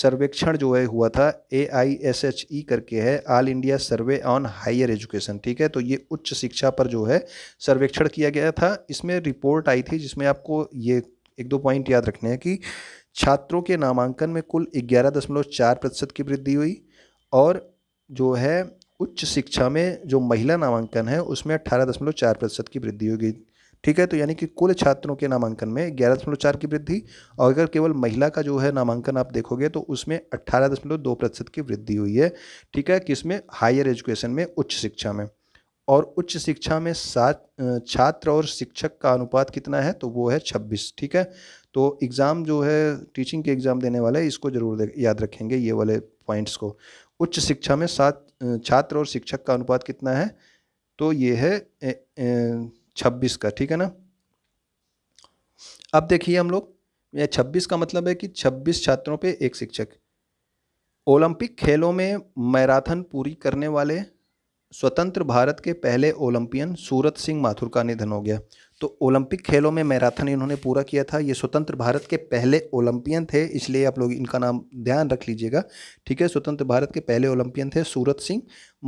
सर्वेक्षण जो है हुआ था ए आई एस एच ई करके है all India survey on higher education ठीक है तो ये उच्च शिक्षा पर जो है सर्वेक्षण किया गया था इसमें रिपोर्ट आई थी जिसमें आपको ये एक दो पॉइंट याद रखने हैं कि छात्रों के नामांकन में कुल ग्यारह दशमलव चार प्रतिशत की वृद्धि हुई और जो है उच्च शिक्षा में जो महिला नामांकन है उसमें अट्ठारह दशमलव चार प्रतिशत की वृद्धि हो गई ठीक है तो यानी कि कुल छात्रों के नामांकन में ग्यारह दशमलव चार की वृद्धि और अगर केवल महिला का जो है नामांकन आप देखोगे तो उसमें अट्ठारह दशमलव दो प्रतिशत की वृद्धि हुई है ठीक है किसमें हायर एजुकेशन में उच्च शिक्षा में और उच्च शिक्षा में सात छात्र और शिक्षक का अनुपात कितना है तो वो है छब्बीस ठीक है तो एग्ज़ाम जो है टीचिंग के एग्ज़ाम देने वाला है इसको ज़रूर याद रखेंगे ये वाले पॉइंट्स को उच्च शिक्षा में सात छात्र और शिक्षक का अनुपात कितना है तो ये है छब्बीस का ठीक है ना अब देखिए हम लोग यह छब्बीस का मतलब है कि छब्बीस छात्रों पे एक शिक्षक ओलंपिक खेलों में मैराथन पूरी करने वाले स्वतंत्र भारत के पहले ओलंपियन सूरत सिंह माथुर का निधन हो गया तो ओलंपिक खेलों में मैराथन इन्होंने पूरा किया था ये स्वतंत्र भारत के पहले ओलंपियन थे इसलिए आप लोग इनका नाम ध्यान रख लीजिएगा ठीक है स्वतंत्र भारत के पहले ओलंपियन थे सूरत सिंह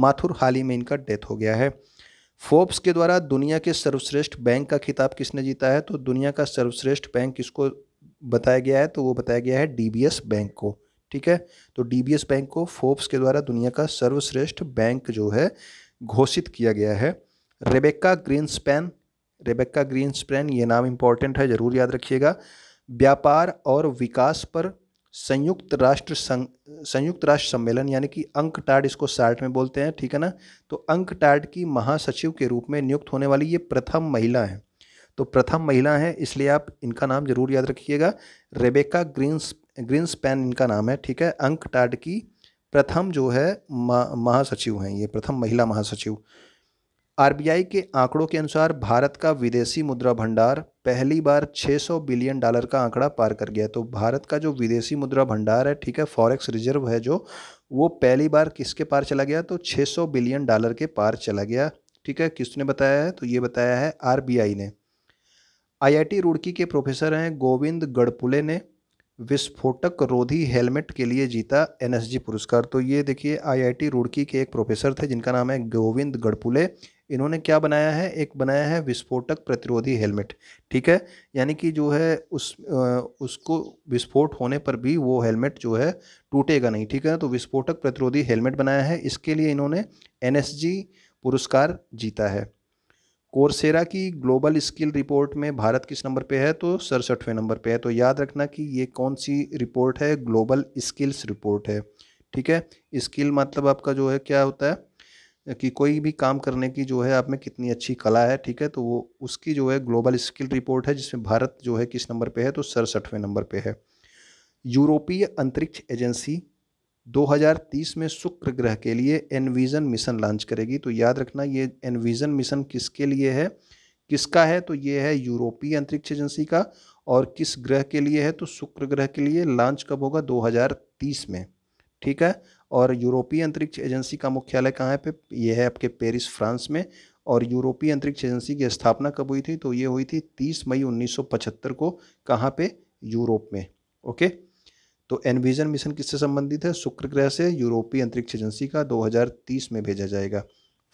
माथुर हाल ही में इनका डेथ हो गया है फोर्ब्स के द्वारा दुनिया के सर्वश्रेष्ठ बैंक का खिताब किसने जीता है तो दुनिया का सर्वश्रेष्ठ बैंक किसको बताया गया है तो वो बताया गया है डी बैंक को ठीक है तो डी बैंक को फोर्ब्स के द्वारा दुनिया का सर्वश्रेष्ठ बैंक जो है घोषित किया गया है Rebecca Green Rebecca Grynspan ये नाम इम्पॉर्टेंट है ज़रूर याद रखिएगा व्यापार और विकास पर संयुक्त राष्ट्र संघ संयुक्त राष्ट्र सम्मेलन यानी कि अंक टाड इसको सार्ट में बोलते हैं ठीक है ना तो अंक टाड की महासचिव के रूप में नियुक्त होने वाली ये प्रथम महिला हैं तो प्रथम महिला हैं इसलिए आप इनका नाम जरूर याद रखिएगा रेबेका ग्रीन्स ग्रीन्स पैन इनका नाम है ठीक है अंक टाड की प्रथम जो है महासचिव हैं ये प्रथम महिला महासचिव आरबीआई के आंकड़ों के अनुसार भारत का विदेशी मुद्रा भंडार पहली बार 600 बिलियन डॉलर का आंकड़ा पार कर गया तो भारत का जो विदेशी मुद्रा भंडार है ठीक है फॉरेक्स रिजर्व है जो वो पहली बार किसके पार चला गया तो 600 बिलियन डॉलर के पार चला गया ठीक है किसने बताया है तो ये बताया है आर ने आई रुड़की के प्रोफेसर हैं गोविंद गढ़पुले ने विस्फोटक रोधी हेलमेट के लिए जीता एनएसजी पुरस्कार तो ये देखिए आईआईटी रुड़की के एक प्रोफेसर थे जिनका नाम है गोविंद गढ़पुले इन्होंने क्या बनाया है एक बनाया है विस्फोटक प्रतिरोधी हेलमेट ठीक है यानी कि जो है उस उसको विस्फोट होने पर भी वो हेलमेट जो है टूटेगा नहीं ठीक है तो विस्फोटक प्रतिरोधी हेलमेट बनाया है इसके लिए इन्होंने एन पुरस्कार जीता है कोर्सेरा की ग्लोबल स्किल रिपोर्ट में भारत किस नंबर पे है तो सड़सठवें नंबर पे है तो याद रखना कि ये कौन सी रिपोर्ट है ग्लोबल स्किल्स रिपोर्ट है ठीक है स्किल मतलब आपका जो है क्या होता है कि कोई भी काम करने की जो है आप में कितनी अच्छी कला है ठीक है तो वो उसकी जो है ग्लोबल स्किल रिपोर्ट है जिसमें भारत जो है किस नंबर पे है तो सड़सठवें नंबर पे है यूरोपीय अंतरिक्ष एजेंसी 2030 में शुक्र ग्रह के लिए एनविजन मिशन लॉन्च करेगी तो याद रखना ये एनविजन मिशन किसके लिए है किसका है तो ये है यूरोपीय अंतरिक्ष एजेंसी का और किस ग्रह के लिए है तो शुक्र ग्रह के लिए लॉन्च कब होगा 2030 में ठीक है और यूरोपीय अंतरिक्ष एजेंसी का मुख्यालय कहाँ पे यह है आपके पेरिस फ्रांस में और यूरोपीय अंतरिक्ष एजेंसी की स्थापना कब हुई थी तो ये हुई थी 30 मई 1975 को कहाँ पे यूरोप में ओके तो एनविजन मिशन किससे संबंधित है शुक्र ग्रह से यूरोपीय अंतरिक्ष एजेंसी का 2030 में भेजा जाएगा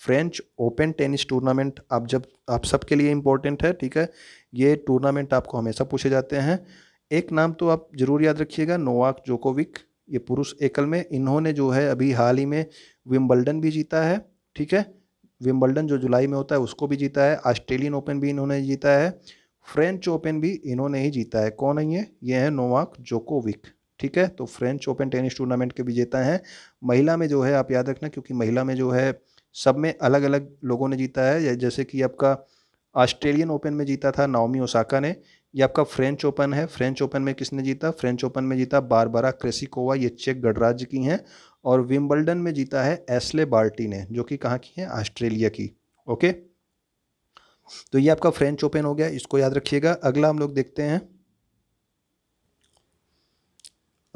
फ्रेंच ओपन टेनिस टूर्नामेंट आप जब आप सबके लिए इम्पोर्टेंट है ठीक है ये टूर्नामेंट आपको हमेशा पूछे जाते हैं एक नाम तो आप जरूर याद रखिएगा नोवाक जोकोविक ये पुरुष एकल में इन्होंने जो है अभी हाल ही में विम्बल्डन भी जीता है ठीक है विम्बल्डन जो जुलाई में होता है उसको भी जीता है ऑस्ट्रेलियन ओपन भी इन्होंने जीता है फ्रेंच ओपन भी इन्होंने ही जीता है कौन है ये ये है नोवाक जोकोविक ठीक है तो फ्रेंच ओपन टेनिस टूर्नामेंट के भी जीता है महिला में जो है आप याद रखना क्योंकि महिला में जो है सब में अलग अलग लोगों ने जीता है जैसे कि आपका ऑस्ट्रेलियन ओपन में जीता था नाओमी ओसाका ने ये आपका फ्रेंच ओपन है फ्रेंच ओपन में किसने जीता फ्रेंच ओपन में जीता बारा क्रेसिकोवा ये चेक गणराज्य की हैं और विम्बल्डन में जीता है एसले बाल्टी ने जो कि कहाँ की है ऑस्ट्रेलिया की ओके तो ये आपका फ्रेंच ओपन हो गया इसको याद रखिएगा अगला हम लोग देखते हैं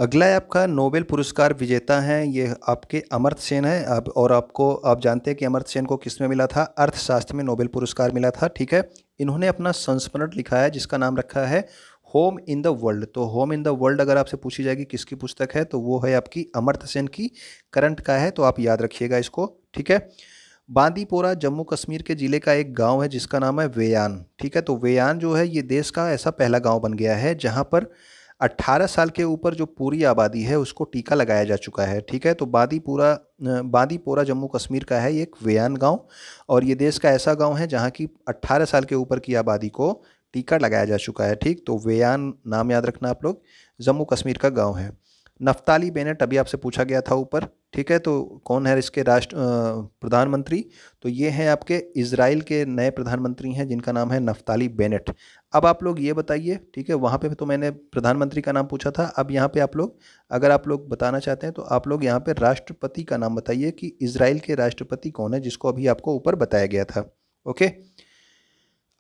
अगला है आपका नोबेल पुरस्कार विजेता है ये आपके अमर्थ सेन है आप और आपको आप जानते हैं कि अमर्थ सेन को किस में मिला था अर्थशास्त्र में नोबेल पुरस्कार मिला था ठीक है इन्होंने अपना संस्मरण लिखा है जिसका नाम रखा है होम इन द वर्ल्ड तो होम इन द वर्ल्ड अगर आपसे पूछी जाएगी किसकी पुस्तक है तो वो है आपकी अमर्थ सेन की करंट का है तो आप याद रखिएगा इसको ठीक है बांदीपोरा जम्मू कश्मीर के ज़िले का एक गांव है जिसका नाम है वेयान ठीक है तो वेयान जो है ये देश का ऐसा पहला गांव बन गया है जहां पर 18 साल के ऊपर जो पूरी आबादी है उसको टीका लगाया जा चुका है ठीक है तो बादीपुरा बादीपोरा जम्मू कश्मीर का है ये एक वेयान गांव और ये देश का ऐसा गांव है जहां की 18 साल के ऊपर की आबादी को टीका लगाया जा चुका है ठीक तो वेयान नाम याद रखना आप लोग जम्मू कश्मीर का गाँव है नफ्ताली बेनेट अभी आपसे पूछा गया था ऊपर ठीक है तो कौन है इसके राष्ट्र प्रधानमंत्री तो ये हैं आपके इसराइल के नए प्रधानमंत्री हैं जिनका नाम है नफ्ताली बेनेट अब आप लोग ये बताइए ठीक है वहाँ पे तो मैंने प्रधानमंत्री का नाम पूछा था अब यहाँ पे आप लोग अगर आप लोग बताना चाहते हैं तो आप लोग यहाँ पे राष्ट्रपति का नाम बताइए कि इसराइल के राष्ट्रपति कौन है जिसको अभी आपको ऊपर बताया गया था ओके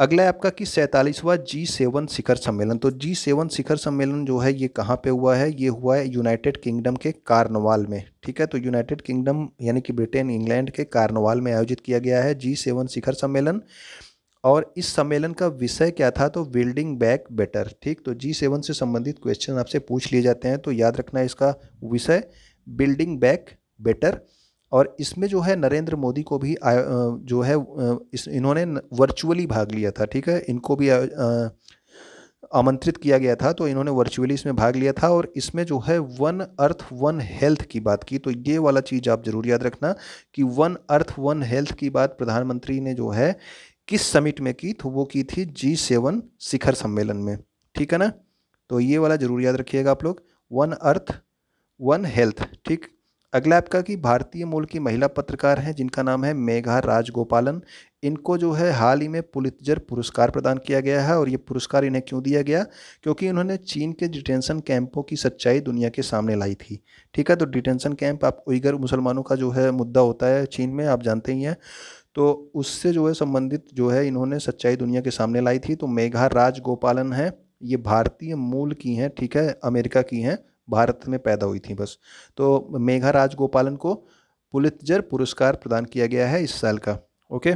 अगला आपका कि सैंतालीसवा जी सेवन शिखर सम्मेलन तो जी सेवन शिखर सम्मेलन जो है ये कहाँ पे हुआ है ये हुआ है यूनाइटेड किंगडम के कार्नवाल में ठीक है तो यूनाइटेड किंगडम यानी कि ब्रिटेन इंग्लैंड के कार्नवाल में आयोजित किया गया है जी सेवन शिखर सम्मेलन और इस सम्मेलन का विषय क्या था तो बिल्डिंग बैक बेटर ठीक तो जी सेवन से संबंधित क्वेश्चन आपसे पूछ लिए जाते हैं तो याद रखना इसका विषय बिल्डिंग बैक बेटर और इसमें जो है नरेंद्र मोदी को भी आ, जो है इस इन्होंने वर्चुअली भाग लिया था ठीक है इनको भी आमंत्रित किया गया था तो इन्होंने वर्चुअली इसमें भाग लिया था और इसमें जो है वन अर्थ वन हेल्थ की बात की तो ये वाला चीज़ आप ज़रूर याद रखना कि वन अर्थ वन हेल्थ की बात प्रधानमंत्री ने जो है किस समिट में की तो वो की थी जी सेवन शिखर सम्मेलन में ठीक है ना तो ये वाला ज़रूर याद रखिएगा आप लोग वन अर्थ वन हेल्थ ठीक अगला आपका कि भारतीय मूल की महिला पत्रकार हैं जिनका नाम है मेघा राजगोपालन इनको जो है हाल ही में पुलितजर पुरस्कार प्रदान किया गया है और ये पुरस्कार इन्हें क्यों दिया गया क्योंकि इन्होंने चीन के डिटेंशन कैंपों की सच्चाई दुनिया के सामने लाई थी ठीक है तो डिटेंशन कैंप आप उइगर मुसलमानों का जो है मुद्दा होता है चीन में आप जानते ही हैं तो उससे जो है संबंधित जो है इन्होंने सच्चाई दुनिया के सामने लाई थी तो मेघा राजगोपालन है ये भारतीय मूल की हैं ठीक है अमेरिका की हैं भारत में पैदा हुई थी बस तो मेघा राजगोपालन को पुलितजर पुरस्कार प्रदान किया गया है इस साल का ओके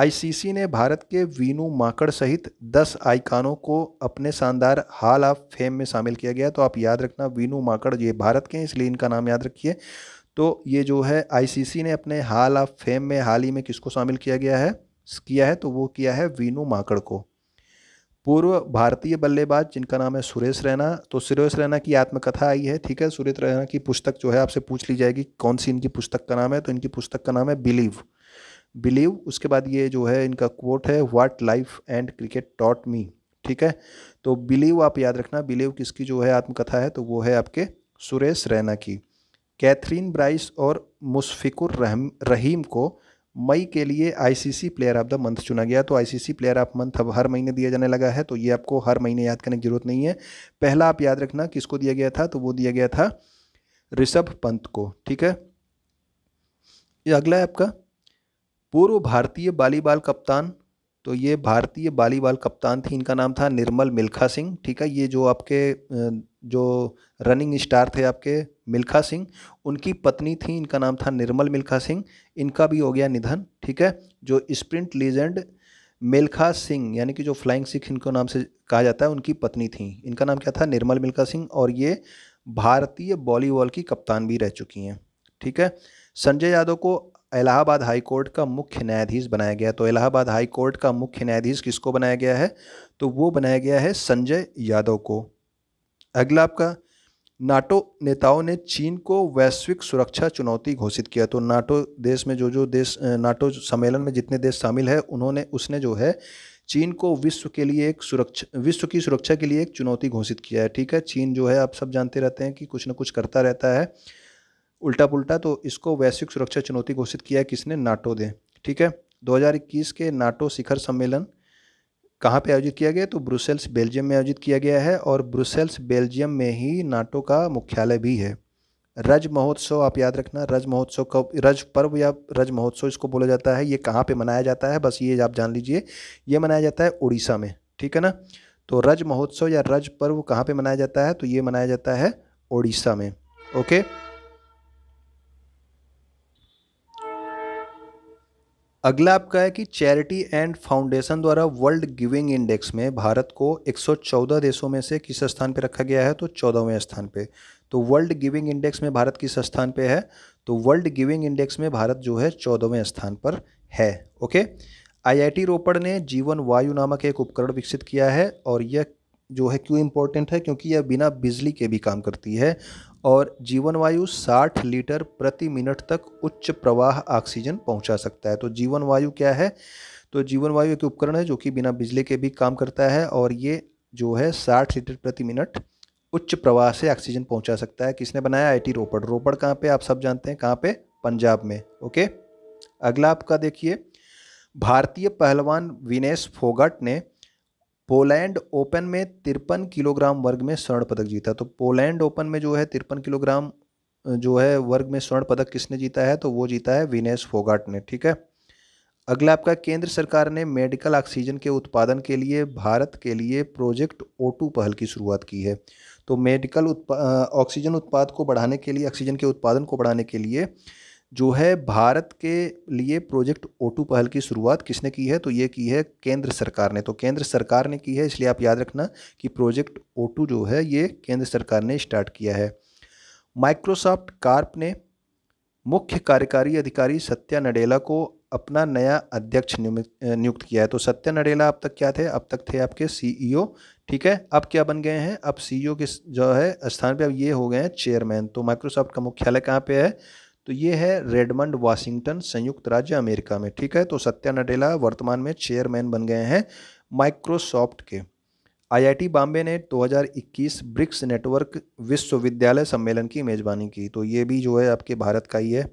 आईसीसी ने भारत के वीनू माकड़ सहित 10 आइकानों को अपने शानदार हाल ऑफ फेम में शामिल किया गया तो आप याद रखना वीनू माकड़ ये भारत के हैं इसलिए इनका नाम याद रखिए तो ये जो है आईसीसी ने अपने हाल ऑफ फेम में हाल ही में किसको शामिल किया गया है किया है तो वो किया है वीनू माकड़ को पूर्व भारतीय बल्लेबाज जिनका नाम है सुरेश रैना तो सुरेश रैना की आत्मकथा आई है ठीक है सुरेश रैना की पुस्तक जो है आपसे पूछ ली जाएगी कौन सी इनकी पुस्तक का नाम है तो इनकी पुस्तक का नाम है बिलीव बिलीव उसके बाद ये जो है इनका कोट है what life and cricket taught me ठीक है तो बिलीव आप याद रखना बिलीव किसकी जो है आत्मकथा है तो वो है आपके सुरेश रैना की कैथरीन ब्राइस और मुशफिकुर रहीम को मई के लिए ICC player of the month चुना गया तो आईसीसी प्लेयर ऑफ मंथ अब हर महीने दिया जाने लगा है तो ये आपको हर महीने याद करने की ज़रूरत नहीं है पहला आप याद रखना किसको दिया गया था तो वो दिया गया था ऋषभ पंत को ठीक है ये अगला है आपका पूर्व भारतीय वॉलीबॉल कप्तान तो ये भारतीय वॉलीबॉल कप्तान थी इनका नाम था निर्मल मिल्खा सिंह ठीक है ये जो आपके जो रनिंग स्टार थे आपके मिल्खा सिंह उनकी पत्नी थी इनका नाम था निर्मल मिल्खा सिंह इनका भी हो गया निधन ठीक है जो स्प्रिंट लीजेंड मिल्खा सिंह यानी कि जो फ्लाइंग सिख इनको नाम से कहा जाता है उनकी पत्नी थी इनका नाम क्या था निर्मल मिल्खा सिंह और ये भारतीय वॉलीबॉल की कप्तान भी रह चुकी हैं ठीक है संजय यादव को इलाहाबाद हाई कोर्ट का मुख्य न्यायाधीश बनाया गया तो इलाहाबाद हाई कोर्ट का मुख्य न्यायाधीश किसको बनाया गया है तो वो बनाया गया है संजय यादव को अगला आपका नाटो नेताओं ने चीन को वैश्विक सुरक्षा चुनौती घोषित किया तो नाटो देश में जो जो देश नाटो सम्मेलन में जितने देश शामिल है उन्होंने उसने जो है चीन को विश्व के लिए एक सुरक्षा विश्व की सुरक्षा के लिए एक चुनौती घोषित किया है ठीक है चीन जो है आप सब जानते रहते हैं कि कुछ ना कुछ करता रहता है उल्टा पुल्टा तो इसको वैश्विक सुरक्षा चुनौती घोषित किया है किसने नाटो दें ठीक है 2021 के नाटो शिखर सम्मेलन कहाँ पे आयोजित किया गया तो ब्रुसेल्स बेल्जियम में आयोजित किया गया है और ब्रुसेल्स बेल्जियम में ही नाटो का मुख्यालय भी है रज महोत्सव आप याद रखना रज महोत्सव कब रज पर्व या रज महोत्सव इसको बोला जाता है ये कहाँ पे मनाया जाता है बस ये आप जान लीजिए ये मनाया जाता है उड़ीसा में ठीक है ना तो रज महोत्सव या रज पर्व कहाँ पर मनाया जाता है तो ये मनाया जाता है उड़ीसा में ओके अगला आपका है कि चैरिटी एंड फाउंडेशन द्वारा वर्ल्ड गिविंग इंडेक्स में भारत को 114 देशों में से किस स्थान पर रखा गया है तो चौदहवें स्थान पे तो वर्ल्ड गिविंग इंडेक्स में भारत किस स्थान पे है तो वर्ल्ड गिविंग इंडेक्स में भारत जो है चौदहवें स्थान पर है ओके आईआईटी रोपड़ ने जीवन वायु नामक एक उपकरण विकसित किया है और यह जो है क्यों इम्पोर्टेंट है क्योंकि यह बिना बिजली के भी काम करती है और जीवन वायु 60 लीटर प्रति मिनट तक उच्च प्रवाह ऑक्सीजन पहुंचा सकता है तो जीवन वायु क्या है तो जीवन वायु एक उपकरण है जो कि बिना बिजली के भी काम करता है और ये जो है 60 लीटर प्रति मिनट उच्च प्रवाह से ऑक्सीजन पहुंचा सकता है किसने बनाया आईटी रोपड़ रोपड़ कहाँ पे आप सब जानते हैं कहाँ पे पंजाब में ओके अगला आपका देखिए भारतीय पहलवान विनेश फोगट ने पोलैंड ओपन में तिरपन किलोग्राम वर्ग में स्वर्ण पदक जीता तो पोलैंड ओपन में जो है तिरपन किलोग्राम जो है वर्ग में स्वर्ण पदक किसने जीता है तो वो जीता है विनेश फोगाट ने ठीक है अगला आपका केंद्र सरकार ने मेडिकल ऑक्सीजन के उत्पादन के लिए भारत के लिए प्रोजेक्ट ओटू पहल की शुरुआत की है तो मेडिकल ऑक्सीजन उत्पाद को बढ़ाने के लिए ऑक्सीजन के उत्पादन को बढ़ाने के लिए जो है भारत के लिए प्रोजेक्ट ओटू पहल की शुरुआत किसने की है तो ये की है केंद्र सरकार ने तो केंद्र सरकार ने की है इसलिए आप याद रखना कि प्रोजेक्ट ओटू जो है ये केंद्र सरकार ने स्टार्ट किया है माइक्रोसॉफ्ट कार्प ने मुख्य कार्यकारी अधिकारी सत्या नडेला को अपना नया अध्यक्ष नियुक्त किया है तो सत्या नडेला अब तक क्या थे अब तक थे आपके सीईओ e ठीक है अब क्या बन गए हैं अब सीईओ e के जो है स्थान पे अब ये हो गए हैं चेयरमैन तो माइक्रोसॉफ्ट का मुख्यालय कहाँ पे है तो ये है रेडमंड वाशिंगटन संयुक्त राज्य अमेरिका में ठीक है तो सत्या नडेला वर्तमान में चेयरमैन बन गए हैं माइक्रोसॉफ्ट के आईआईटी बॉम्बे ने 2021 ब्रिक्स नेटवर्क विश्वविद्यालय सम्मेलन की मेज़बानी की तो ये भी जो है आपके भारत का ही है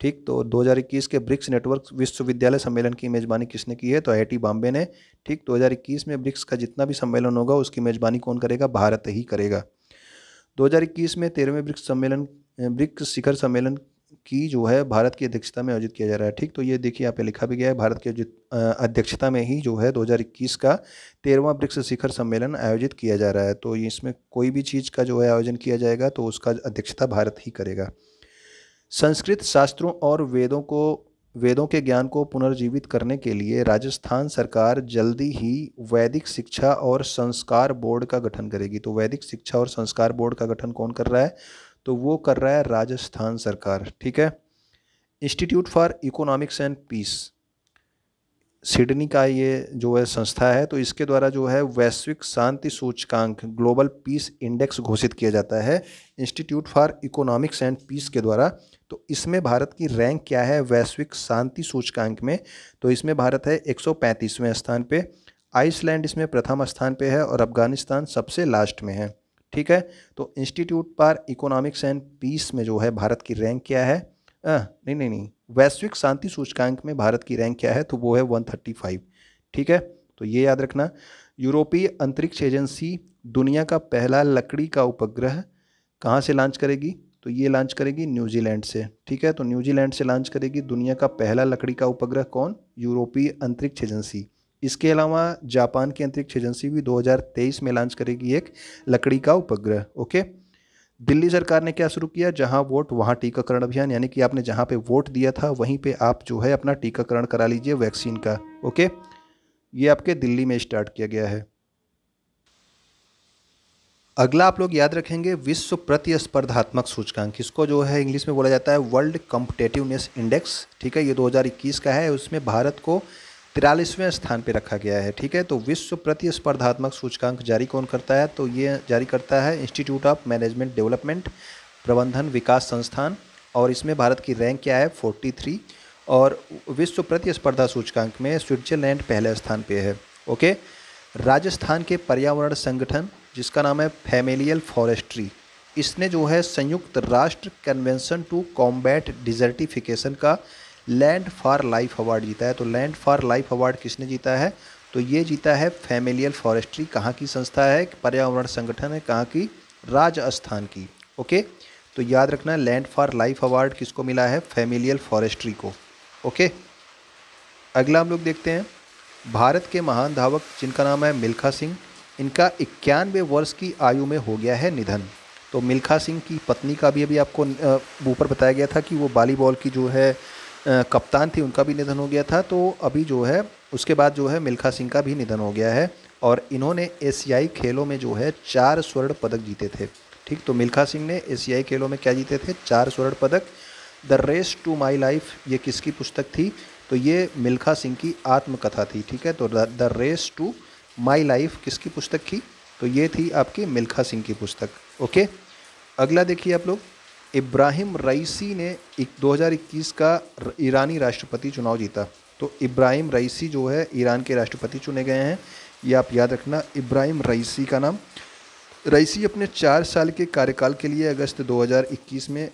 ठीक तो 2021 के ब्रिक्स नेटवर्क विश्वविद्यालय सम्मेलन की मेज़बानी किसने की है तो आई बॉम्बे ने ठीक 2021 में ब्रिक्स का जितना भी सम्मेलन होगा उसकी मेज़बानी कौन करेगा भारत ही करेगा 2021 में तेरहवें ब्रिक्स सम्मेलन ब्रिक्स शिखर सम्मेलन की जो है भारत की अध्यक्षता में आयोजित किया जा रहा है ठीक तो ये देखिए यहाँ पे लिखा भी गया है भारत की अध्यक्षता में ही जो है 2021 का तेरहवा ब्रिक्स शिखर सम्मेलन आयोजित किया जा रहा है तो इसमें कोई भी चीज़ का जो है आयोजन किया जाएगा तो उसका अध्यक्षता भारत ही करेगा संस्कृत शास्त्रों और वेदों को वेदों के ज्ञान को पुनर्जीवित करने के लिए राजस्थान सरकार जल्दी ही वैदिक शिक्षा और संस्कार बोर्ड का गठन करेगी तो वैदिक शिक्षा और संस्कार बोर्ड का गठन कौन कर रहा है तो वो कर रहा है राजस्थान सरकार ठीक है institute for economics and peace Sydney का ये जो है संस्था है तो इसके द्वारा जो है वैश्विक शांति सूचकांक ग्लोबल पीस इंडेक्स घोषित किया जाता है institute for economics and peace के द्वारा तो इसमें भारत की रैंक क्या है वैश्विक शांति सूचकांक में तो इसमें भारत है 135वें स्थान पे आइसलैंड इसमें प्रथम स्थान पे है और अफगानिस्तान सबसे लास्ट में है ठीक है तो इंस्टीट्यूट पर इकोनॉमिक्स एंड पीस में जो है भारत की रैंक क्या है आ, नहीं नहीं नहीं वैश्विक शांति सूचकांक में भारत की रैंक क्या है तो वो है 135 ठीक है तो ये याद रखना यूरोपीय अंतरिक्ष एजेंसी दुनिया का पहला लकड़ी का उपग्रह कहाँ से लॉन्च करेगी तो ये लॉन्च करेगी न्यूजीलैंड से ठीक है तो न्यूजीलैंड से लॉन्च करेगी दुनिया का पहला लकड़ी का उपग्रह कौन यूरोपीय अंतरिक्ष एजेंसी इसके अलावा जापान की अंतरिक्ष एजेंसी भी 2023 में लॉन्च करेगी एक लकड़ी का उपग्रह ओके दिल्ली सरकार ने क्या शुरू किया जहां वोट वहां टीकाकरण अभियान यानी कि आपने जहां पे वोट दिया था वहीं पे आप जो है अपना टीकाकरण करा लीजिए वैक्सीन का ओके ये आपके दिल्ली में स्टार्ट किया गया है अगला आप लोग याद रखेंगे विश्व प्रतिस्पर्धात्मक सूचकांक इसको जो है इंग्लिश में बोला जाता है वर्ल्ड कॉम्पिटेटिवनेस इंडेक्स ठीक है ये 2021 का है उसमें भारत को तिरालीसवें स्थान पर रखा गया है ठीक है तो विश्व प्रतिस्पर्धात्मक सूचकांक जारी कौन करता है तो ये जारी करता है इंस्टीट्यूट ऑफ मैनेजमेंट डेवलपमेंट प्रबंधन विकास संस्थान और इसमें भारत की रैंक क्या है फोर्टी थ्री और विश्व प्रतिस्पर्धा सूचकांक में स्विट्जरलैंड पहले स्थान पे है ओके राजस्थान के पर्यावरण संगठन जिसका नाम है फैमिलियल फॉरेस्ट्री इसने जो है संयुक्त राष्ट्र कन्वेंशन टू कॉम्बैट डिजर्टिफिकेशन का लैंड फॉर लाइफ अवार्ड जीता है तो लैंड फॉर लाइफ अवार्ड किसने जीता है तो ये जीता है फैमिलियल फॉरेस्ट्री कहाँ की संस्था है पर्यावरण संगठन है कहाँ की राजस्थान की ओके तो याद रखना लैंड फॉर लाइफ अवार्ड किसको मिला है फैमिलियल फॉरेस्ट्री को ओके अगला हम लोग देखते हैं भारत के महान धावक जिनका नाम है मिल्खा सिंह इनका इक्यानवे वर्ष की आयु में हो गया है निधन तो मिल्खा सिंह की पत्नी का भी अभी आपको ऊपर बताया गया था कि वो वॉलीबॉल की जो है कप्तान थी उनका भी निधन हो गया था तो अभी जो है उसके बाद जो है मिल्खा सिंह का भी निधन हो गया है और इन्होंने एशियाई खेलों में जो है चार स्वर्ण पदक जीते थे ठीक तो मिल्खा सिंह ने एशियाई खेलों में क्या जीते थे चार स्वर्ण पदक the race to my life ये किसकी पुस्तक थी तो ये मिल्खा सिंह की आत्मकथा थी ठीक है तो the race to my life किसकी पुस्तक की तो ये थी आपकी मिल्खा सिंह की पुस्तक ओके अगला देखिए आप लोग इब्राहिम रईसी ने एक 2021 का ईरानी राष्ट्रपति चुनाव जीता तो इब्राहिम रईसी जो है ईरान के राष्ट्रपति चुने गए हैं ये आप याद रखना इब्राहिम रईसी का नाम रईसी अपने चार साल के कार्यकाल के लिए अगस्त 2021 में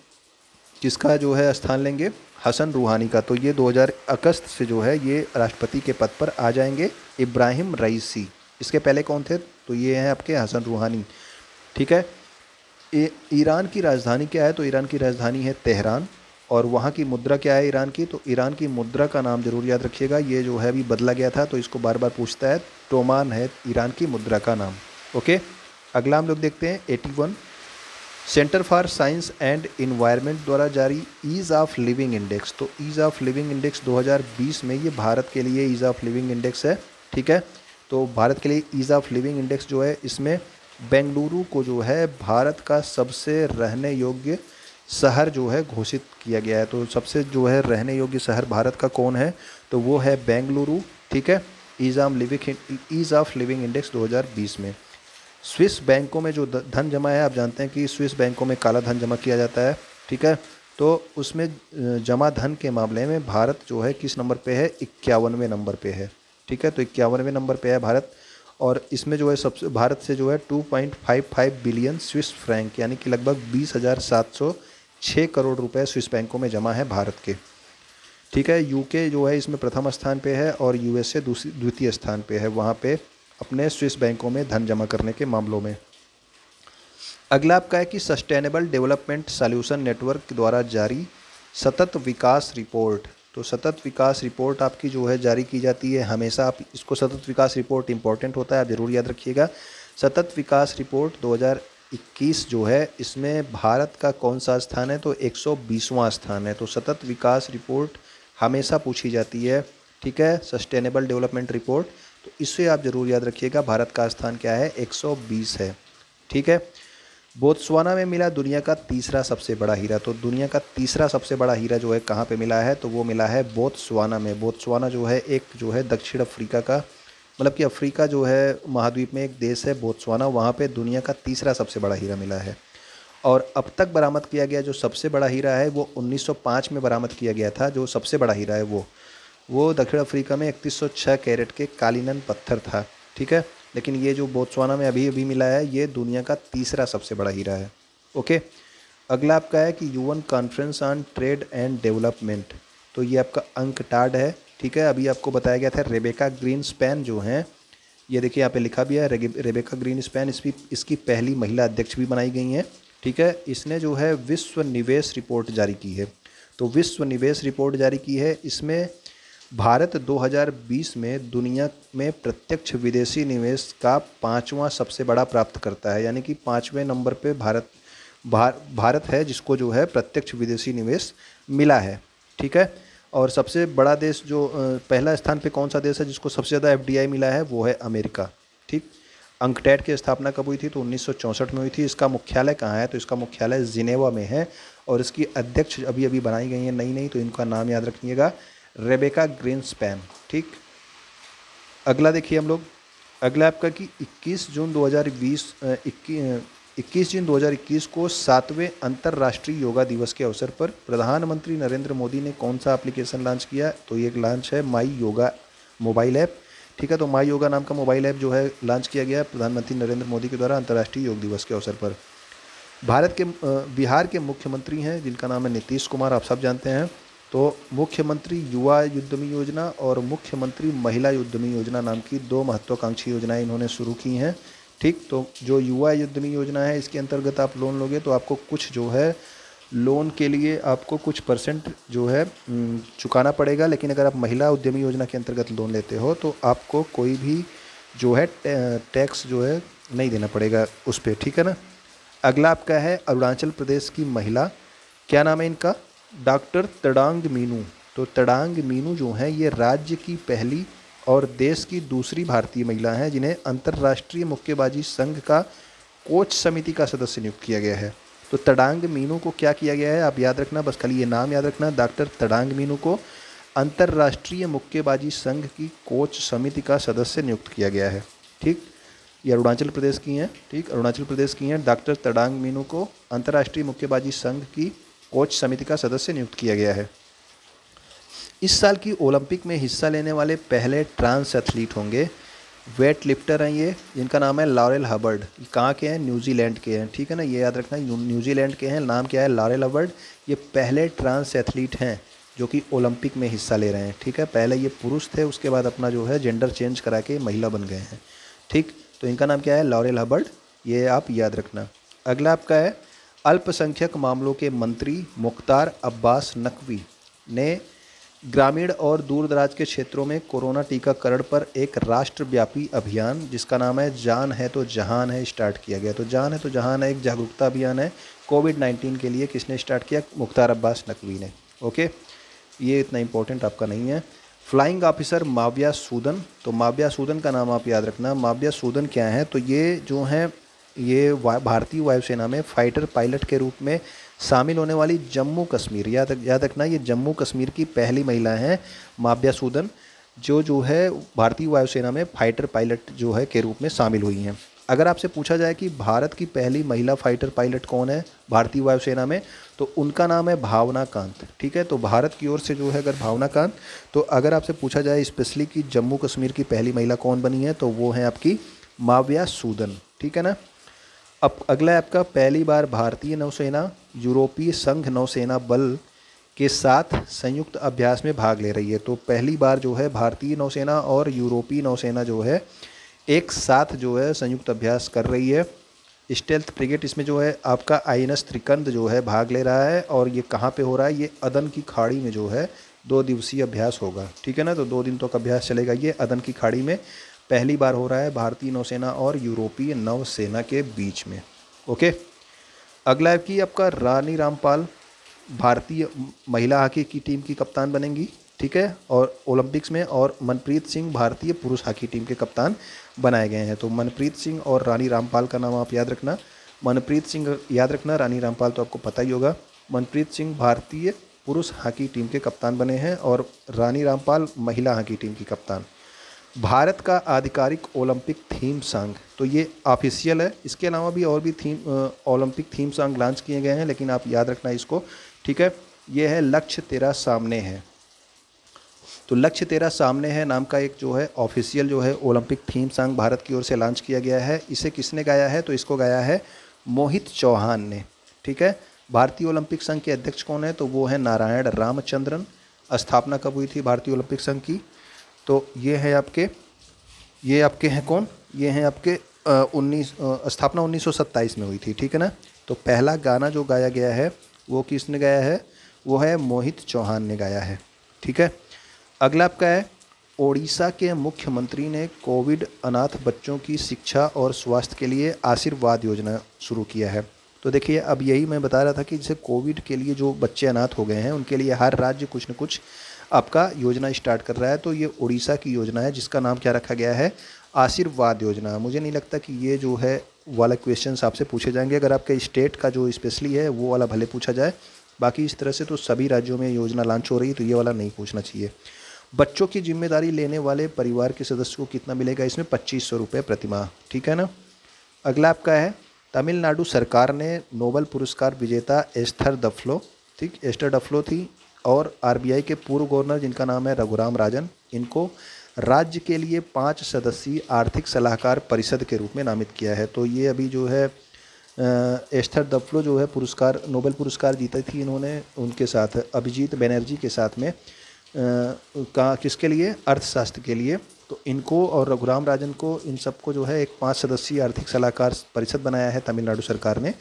किसका जो है स्थान लेंगे हसन रूहानी का तो ये 2000 अगस्त से जो है ये राष्ट्रपति के पद पर आ जाएंगे इब्राहिम रईसी इसके पहले कौन थे तो ये हैं आपके हसन रूहानी ठीक है ईरान की राजधानी क्या है तो ईरान की राजधानी है तेहरान और वहाँ की मुद्रा क्या है ईरान की तो ईरान की मुद्रा का नाम ज़रूर याद रखिएगा ये जो है अभी बदला गया था तो इसको बार बार पूछता है टोमान है ईरान की मुद्रा का नाम ओके अगला हम लोग देखते हैं eighty one centre for science and environment द्वारा जारी ईज़ ऑफ लिविंग इंडेक्स तो ईज़ ऑफ लिविंग इंडेक्स 2020 में ये भारत के लिए ईज़ ऑफ लिविंग इंडेक्स है ठीक है तो भारत के लिए ईज़ ऑफ लिविंग इंडेक्स जो है इसमें बेंगलुरु को जो है भारत का सबसे रहने योग्य शहर जो है घोषित किया गया है तो सबसे जो है रहने योग्य शहर भारत का कौन है तो वो है बेंगलुरु ठीक है ease of living ease of living index 2020 में स्विस बैंकों में जो धन जमा है आप जानते हैं कि स्विस बैंकों में काला धन जमा किया जाता है ठीक है तो उसमें जमा धन के मामले में भारत जो है किस नंबर पे है इक्यावनवे नंबर पे है ठीक है तो इक्यावनवे नंबर पे है भारत और इसमें जो है सबसे भारत से जो है 2.55 बिलियन स्विस फ्रैंक यानी कि लगभग बीस हज़ार सात सौ छः करोड़ रुपए स्विस बैंकों में जमा है भारत के ठीक है यूके जो है इसमें प्रथम स्थान पे है और यूएसए द्वितीय स्थान पे है वहाँ पे अपने स्विस बैंकों में धन जमा करने के मामलों में अगला आपका है कि सस्टेनेबल डेवलपमेंट सॉल्यूशन नेटवर्क द्वारा जारी सतत विकास रिपोर्ट तो सतत विकास रिपोर्ट आपकी जो है जारी की जाती है हमेशा आप इसको सतत विकास रिपोर्ट इम्पोर्टेंट होता है आप ज़रूर याद रखिएगा सतत विकास रिपोर्ट 2021 जो है इसमें भारत का कौन सा स्थान है तो 120वां स्थान है तो सतत विकास रिपोर्ट हमेशा पूछी जाती है ठीक है सस्टेनेबल डेवलपमेंट रिपोर्ट तो इससे आप ज़रूर याद रखिएगा भारत का स्थान क्या है एक है ठीक है बोत्सवाना में मिला दुनिया का तीसरा सबसे बड़ा हीरा तो दुनिया का तीसरा सबसे बड़ा हीरा जो है कहाँ पे मिला है तो वो मिला है बोत्सवाना में बोत्सवाना जो है एक जो है दक्षिण अफ्रीका का मतलब कि अफ्रीका जो है महाद्वीप में एक देश है बोत्सवाना वहाँ पे दुनिया का तीसरा सबसे बड़ा हीरा मिला है और अब तक बरामद किया गया जो सबसे बड़ा हीरा है वो उन्नीस में बरामद किया गया था जो सबसे बड़ा हीरा है वो वो दक्षिण अफ्रीका में इकतीस कैरेट के कालीनन पत्थर था ठीक है लेकिन ये जो बोत्सवाना में अभी अभी मिला है ये दुनिया का तीसरा सबसे बड़ा हीरा है ओके अगला आपका है कि UN conference on trade and development तो ये आपका अंक टाड है ठीक है अभी आपको बताया गया था रेबेका ग्रीन स्पैन जो हैं ये देखिए यहाँ पे लिखा भी है रेबेका ग्रीन स्पैन इसकी इसकी पहली महिला अध्यक्ष भी बनाई गई हैं ठीक है इसने जो है विश्व निवेश रिपोर्ट जारी की है तो विश्व निवेश रिपोर्ट जारी की है इसमें भारत 2020 में दुनिया में प्रत्यक्ष विदेशी निवेश का पाँचवा सबसे बड़ा प्राप्त करता है यानी कि पाँचवें नंबर पे भारत भार, भारत है जिसको जो है प्रत्यक्ष विदेशी निवेश मिला है ठीक है और सबसे बड़ा देश जो पहला स्थान पे कौन सा देश है जिसको सबसे ज़्यादा एफडीआई मिला है वो है अमेरिका ठीक अंकटैट की स्थापना कब हुई थी तो उन्नीस में हुई थी इसका मुख्यालय कहाँ है तो इसका मुख्यालय जिनेवा में है और इसकी अध्यक्ष अभी अभी बनाई गई है नई नई तो इनका नाम याद रखिएगा रेबेका ग्रीन स्पैन ठीक अगला देखिए हम लोग अगला आपका कि 21 जून 2020 इक्कीस जून 2021 को सातवें अंतर्राष्ट्रीय योगा दिवस के अवसर पर प्रधानमंत्री नरेंद्र मोदी ने कौन सा एप्लीकेशन लॉन्च किया तो ये लॉन्च है माई योगा मोबाइल ऐप ठीक है तो माई योगा नाम का मोबाइल ऐप जो है लॉन्च किया गया है प्रधानमंत्री नरेंद्र मोदी के द्वारा अंतर्राष्ट्रीय योग दिवस के अवसर पर भारत के बिहार के मुख्यमंत्री हैं जिनका नाम है नीतीश कुमार आप सब जानते हैं तो मुख्यमंत्री युवा उद्यमी योजना और मुख्यमंत्री महिला उद्यमी योजना नाम की दो महत्वाकांक्षी योजनाएं इन्होंने शुरू की हैं ठीक तो जो युवा उद्यमी योजना है इसके अंतर्गत आप लोन लोगे तो आपको कुछ जो है लोन के लिए आपको कुछ परसेंट जो है चुकाना पड़ेगा लेकिन अगर आप महिला उद्यमी योजना के अंतर्गत लोन लेते हो तो आपको कोई भी जो है टैक्स जो है नहीं देना पड़ेगा उस पर ठीक है ना अगला आपका है अरुणाचल प्रदेश की महिला क्या नाम है इनका डॉक्टर तड़ांग मीनू तो तड़ांग मीनू जो हैं ये राज्य की पहली और देश की दूसरी भारतीय महिला हैं जिन्हें अंतर्राष्ट्रीय मुक्केबाजी संघ का कोच समिति का सदस्य नियुक्त किया गया है तो तड़ांग मीनू को क्या किया गया है आप याद रखना बस खाली ये नाम याद रखना डॉक्टर तड़ांग मीनू को अंतर्राष्ट्रीय मुक्केबाजी संघ की कोच समिति का सदस्य नियुक्त किया गया है ठीक ये अरुणाचल प्रदेश की हैं ठीक अरुणाचल प्रदेश की हैं डॉक्टर तड़ांग मीनू को अंतर्राष्ट्रीय मुक्केबाजी संघ की कोच समिति का सदस्य नियुक्त किया गया है इस साल की ओलंपिक में हिस्सा लेने वाले पहले ट्रांस एथलीट होंगे वेट लिफ्टर हैं ये इनका नाम है लॉरेल हबर्ड कहाँ के हैं न्यूजीलैंड के हैं ठीक है ना ये याद रखना न्यूजीलैंड के हैं नाम क्या है लॉरेल हबर्ड ये पहले ट्रांस एथलीट हैं जो कि ओलंपिक में हिस्सा ले रहे हैं ठीक है पहले ये पुरुष थे उसके बाद अपना जो है जेंडर चेंज करा के महिला बन गए हैं ठीक तो इनका नाम क्या है लॉरेल हबर्ड ये आप याद रखना अगला आपका है अल्पसंख्यक मामलों के मंत्री मुख्तार अब्बास नकवी ने ग्रामीण और दूरदराज के क्षेत्रों में कोरोना टीकाकरण पर एक राष्ट्रव्यापी अभियान जिसका नाम है जान है तो जहान है स्टार्ट किया गया तो जान है तो जहान है एक जागरूकता अभियान है कोविड नाइन्टीन के लिए किसने स्टार्ट किया मुख्तार अब्बास नकवी ने ओके ये इतना इम्पोर्टेंट आपका नहीं है फ्लाइंग ऑफिसर माविया सूदन तो माविया सूदन का नाम आप याद रखना माविया सूदन क्या है तो ये जो हैं ये भारतीय वायुसेना में फाइटर पायलट के रूप में शामिल होने वाली जम्मू कश्मीर याद याद रखना ये जम्मू कश्मीर की पहली महिला हैं माव्या सूदन जो जो है भारतीय वायुसेना में फाइटर पायलट जो है के रूप में शामिल हुई हैं अगर आपसे पूछा जाए कि भारत की पहली महिला फाइटर पायलट कौन है भारतीय वायुसेना में तो उनका नाम है भावना कांत ठीक है तो भारत की ओर से जो है अगर भावना कांत तो अगर आपसे पूछा जाए स्पेशली कि जम्मू कश्मीर की पहली महिला कौन बनी है तो वो है आपकी माव्या सूदन ठीक है ना अब अगला है आपका पहली बार भारतीय नौसेना यूरोपीय संघ नौसेना बल के साथ संयुक्त अभ्यास में भाग ले रही है तो पहली बार जो है भारतीय नौसेना और यूरोपीय नौसेना जो है एक साथ जो है संयुक्त अभ्यास कर रही है स्टेल्थ फ्रिगेट इसमें जो है आपका आई एन एस त्रिकंद जो है भाग ले रहा है और ये कहाँ पे हो रहा है ये अदन की खाड़ी में जो है दो दिवसीय अभ्यास होगा ठीक है ना तो दो दिन तक तो अभ्यास चलेगा ये अदन की खाड़ी में पहली बार हो रहा है भारतीय नौसेना और यूरोपीय नौसेना के बीच में ओके अगला है कि आपका रानी रामपाल भारतीय महिला हॉकी की टीम की कप्तान बनेंगी ठीक है और ओलंपिक्स में और मनप्रीत सिंह भारतीय पुरुष हॉकी टीम के कप्तान बनाए गए हैं तो मनप्रीत सिंह और रानी रामपाल का नाम आप याद रखना मनप्रीत सिंह याद रखना रानी रामपाल तो आपको पता ही होगा मनप्रीत सिंह भारतीय पुरुष हॉकी टीम के कप्तान बने हैं और रानी रामपाल महिला हॉकी टीम की कप्तान भारत का आधिकारिक ओलंपिक थीम सॉन्ग तो ये ऑफिशियल है इसके अलावा भी और भी theme Olympic theme song launch किए गए हैं लेकिन आप याद रखना इसको ठीक है ये है लक्ष्य तेरा सामने है तो लक्ष्य तेरा सामने है नाम का एक जो है ऑफिशियल जो है ओलंपिक थीम सॉन्ग भारत की ओर से लॉन्च किया गया है इसे किसने गाया है तो इसको गाया है मोहित चौहान ने ठीक है भारतीय ओलंपिक संघ के अध्यक्ष कौन है तो वो है नारायण रामचंद्रन स्थापना कब हुई थी भारतीय ओलंपिक संघ की तो ये है आपके ये आपके हैं कौन ये हैं आपके उन्नीस स्थापना उन्नीस में हुई थी ठीक है ना तो पहला गाना जो गाया गया है वो किसने गाया है वो है मोहित चौहान ने गाया है ठीक है अगला आपका है ओडिशा के मुख्यमंत्री ने कोविड अनाथ बच्चों की शिक्षा और स्वास्थ्य के लिए आशीर्वाद योजना शुरू किया है तो देखिए अब यही मैं बता रहा था कि जैसे कोविड के लिए जो बच्चे अनाथ हो गए हैं उनके लिए हर राज्य कुछ न कुछ आपका योजना स्टार्ट कर रहा है तो ये उड़ीसा की योजना है जिसका नाम क्या रखा गया है आशीर्वाद योजना मुझे नहीं लगता कि ये जो है वाला क्वेश्चन आपसे पूछे जाएंगे अगर आपके स्टेट का जो स्पेशली है वो वाला भले पूछा जाए बाकी इस तरह से तो सभी राज्यों में योजना लॉन्च हो रही है तो ये वाला नहीं पूछना चाहिए बच्चों की जिम्मेदारी लेने वाले परिवार के सदस्य को कितना मिलेगा इसमें पच्चीस सौ रुपये प्रतिमाह ठीक है ना अगला आपका है तमिलनाडु सरकार ने नोबल पुरस्कार विजेता एस्थर डफ्लो ठीक एस्टर डफ्लो थी और आरबीआई के पूर्व गवर्नर जिनका नाम है रघुराम राजन इनको राज्य के लिए पाँच सदस्यीय आर्थिक सलाहकार परिषद के रूप में नामित किया है तो ये अभी जो है एस्थर दफ्लो जो है पुरस्कार नोबेल पुरस्कार जीती थी इन्होंने उनके साथ अभिजीत बनर्जी के साथ में का किसके लिए अर्थशास्त्र के लिए तो इनको और रघुराम राजन को इन सबको जो है एक पाँच सदस्यीय आर्थिक सलाहकार परिषद बनाया है तमिलनाडु सरकार ने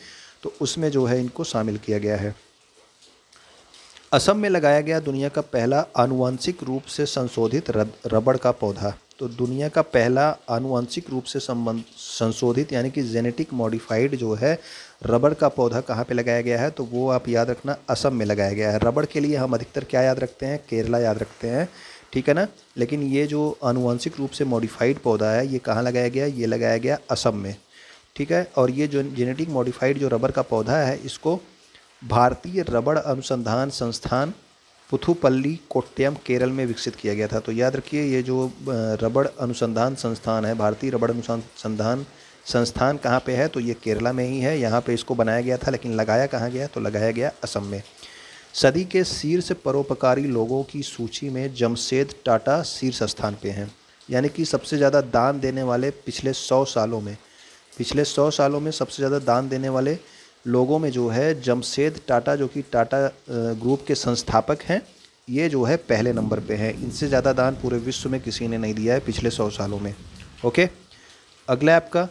तो उसमें जो है इनको शामिल किया गया है असम में लगाया गया दुनिया का पहला आनुवंशिक रूप से संशोधित रबड़ का पौधा तो दुनिया का पहला आनुवंशिक रूप से संबंध संशोधित यानी कि जेनेटिक मॉडिफाइड जो है रबड़ का पौधा कहाँ पे लगाया गया है तो वो आप याद रखना असम में लगाया गया है रबड़ के लिए हम अधिकतर क्या याद रखते हैं केरला याद रखते हैं ठीक है ना लेकिन ये जो आनुवंशिक रूप से मॉडिफाइड पौधा है ये कहाँ लगाया गया ये लगाया गया असम में ठीक है और ये जो जेनेटिक मॉडिफाइड जो रबर का पौधा है इसको भारतीय रबड़ अनुसंधान संस्थान पुथुपल्ली कोट्टयम केरल में विकसित किया गया था तो याद रखिए ये जो रबड़ अनुसंधान संस्थान है भारतीय रबड़ अनुसंधान संस्थान कहाँ पे है तो ये केरला में ही है यहाँ पे इसको बनाया गया था लेकिन लगाया कहाँ गया तो लगाया गया असम में सदी के शीर्ष परोपकारी लोगों की सूची में जमशेद टाटा शीर्ष स्थान पे हैं यानी कि सबसे ज़्यादा दान देने वाले पिछले सौ सालों में पिछले सौ सालों में सबसे ज़्यादा दान देने वाले लोगों में जो है जमशेद टाटा जो कि टाटा ग्रुप के संस्थापक हैं ये जो है पहले नंबर पे हैं इनसे ज़्यादा दान पूरे विश्व में किसी ने नहीं दिया है पिछले सौ सालों में ओके अगला आपका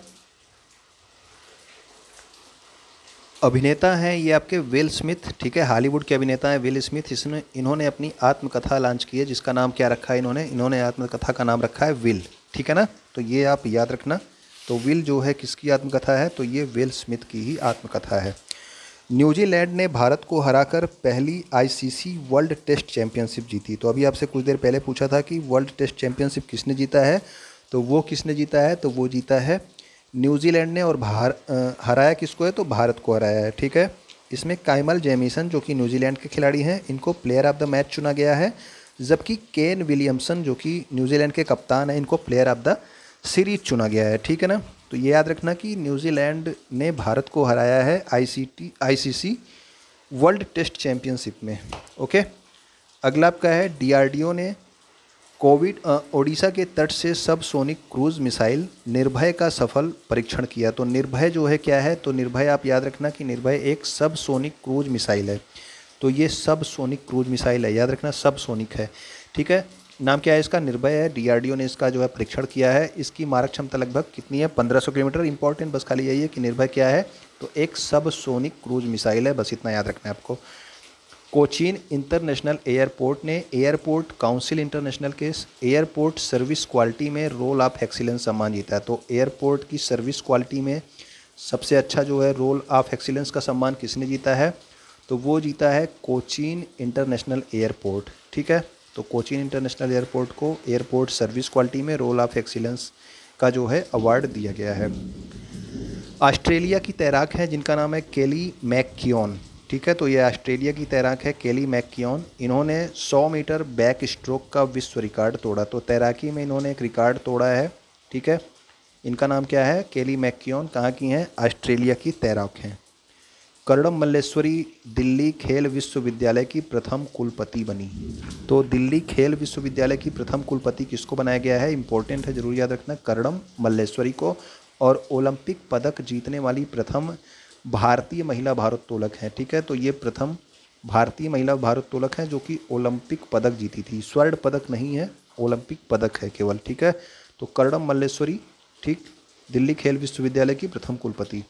अभिनेता हैं ये आपके विल स्मिथ ठीक है हॉलीवुड के अभिनेता हैं विल स्मिथ इसने इन्होंने अपनी आत्मकथा लॉन्च की है जिसका नाम क्या रखा है इन्होंने इन्होंने आत्मकथा का नाम रखा है विल ठीक है ना तो ये आप याद रखना तो विल जो है किसकी आत्मकथा है तो ये विल स्मिथ की ही आत्मकथा है न्यूजीलैंड ने भारत को हराकर पहली आईसीसी वर्ल्ड टेस्ट चैंपियनशिप जीती तो अभी आपसे कुछ देर पहले पूछा था कि वर्ल्ड टेस्ट चैंपियनशिप किसने जीता है तो वो किसने जीता है तो वो जीता है न्यूजीलैंड ने और भार हराया किसको है तो भारत को हराया है ठीक है इसमें काइमल जेमिसन जो कि न्यूजीलैंड के खिलाड़ी हैं इनको प्लेयर ऑफ द मैच चुना गया है जबकि केन विलियमसन जो कि न्यूजीलैंड के कप्तान हैं इनको प्लेयर ऑफ द सीरीज चुना गया है ठीक है ना तो ये याद रखना कि न्यूजीलैंड ने भारत को हराया है ICT ICC world test championship में ओके अगला आपका है डीआरडीओ ने कोविड ओडिशा के तट से सब सोनिक क्रूज मिसाइल निर्भय का सफल परीक्षण किया तो निर्भय जो है क्या है तो निर्भय आप याद रखना कि निर्भय एक सब सोनिक क्रूज मिसाइल है तो ये सब सोनिक क्रूज मिसाइल है याद रखना सब सोनिक है ठीक है नाम क्या है इसका निर्भय है डीआरडीओ ने इसका जो है परीक्षण किया है इसकी मारक क्षमता लगभग कितनी है 1500 किलोमीटर इंपॉर्टेंट बस खाली यही है कि निर्भय क्या है तो एक सब सोनिक क्रूज मिसाइल है बस इतना याद रखना है आपको कोचीन इंटरनेशनल एयरपोर्ट ने एयरपोर्ट काउंसिल इंटरनेशनल के एयरपोर्ट सर्विस क्वालिटी में रोल ऑफ एक्सीलेंस सम्मान जीता है तो एयरपोर्ट की सर्विस क्वालिटी में सबसे अच्छा जो है रोल ऑफ एक्सीलेंस का सम्मान किसने जीता है तो वो जीता है कोचीन इंटरनेशनल एयरपोर्ट ठीक है तो कोचिन इंटरनेशनल एयरपोर्ट को एयरपोर्ट सर्विस क्वालिटी में रोल ऑफ एक्सीलेंस का जो है अवार्ड दिया गया है ऑस्ट्रेलिया की तैराक है जिनका नाम है केली मैक्योन ठीक है तो ये ऑस्ट्रेलिया की तैराक है केली मैक्योन इन्होंने 100 मीटर बैक स्ट्रोक का विश्व रिकॉर्ड तोड़ा तो तैराकी में इन्होंने एक रिकॉर्ड तोड़ा है ठीक है इनका नाम क्या है केली मैक्योन कहाँ की हैं ऑस्ट्रेलिया की तैराक हैं करणम मल्लेश्वरी दिल्ली खेल विश्वविद्यालय की प्रथम कुलपति बनी तो दिल्ली खेल विश्वविद्यालय की प्रथम कुलपति किसको बनाया गया है इंपॉर्टेंट है जरूर याद रखना करणम मल्लेश्वरी को और ओलंपिक पदक जीतने वाली प्रथम भारतीय महिला भारोत्तोलक हैं ठीक है तो ये प्रथम भारतीय महिला भारोत्तोलक हैं जो कि ओलंपिक पदक जीती थी स्वर्ण पदक नहीं है ओलंपिक पदक है केवल ठीक है तो करणम मल्लेश्वरी ठीक दिल्ली खेल विश्वविद्यालय की प्रथम कुलपति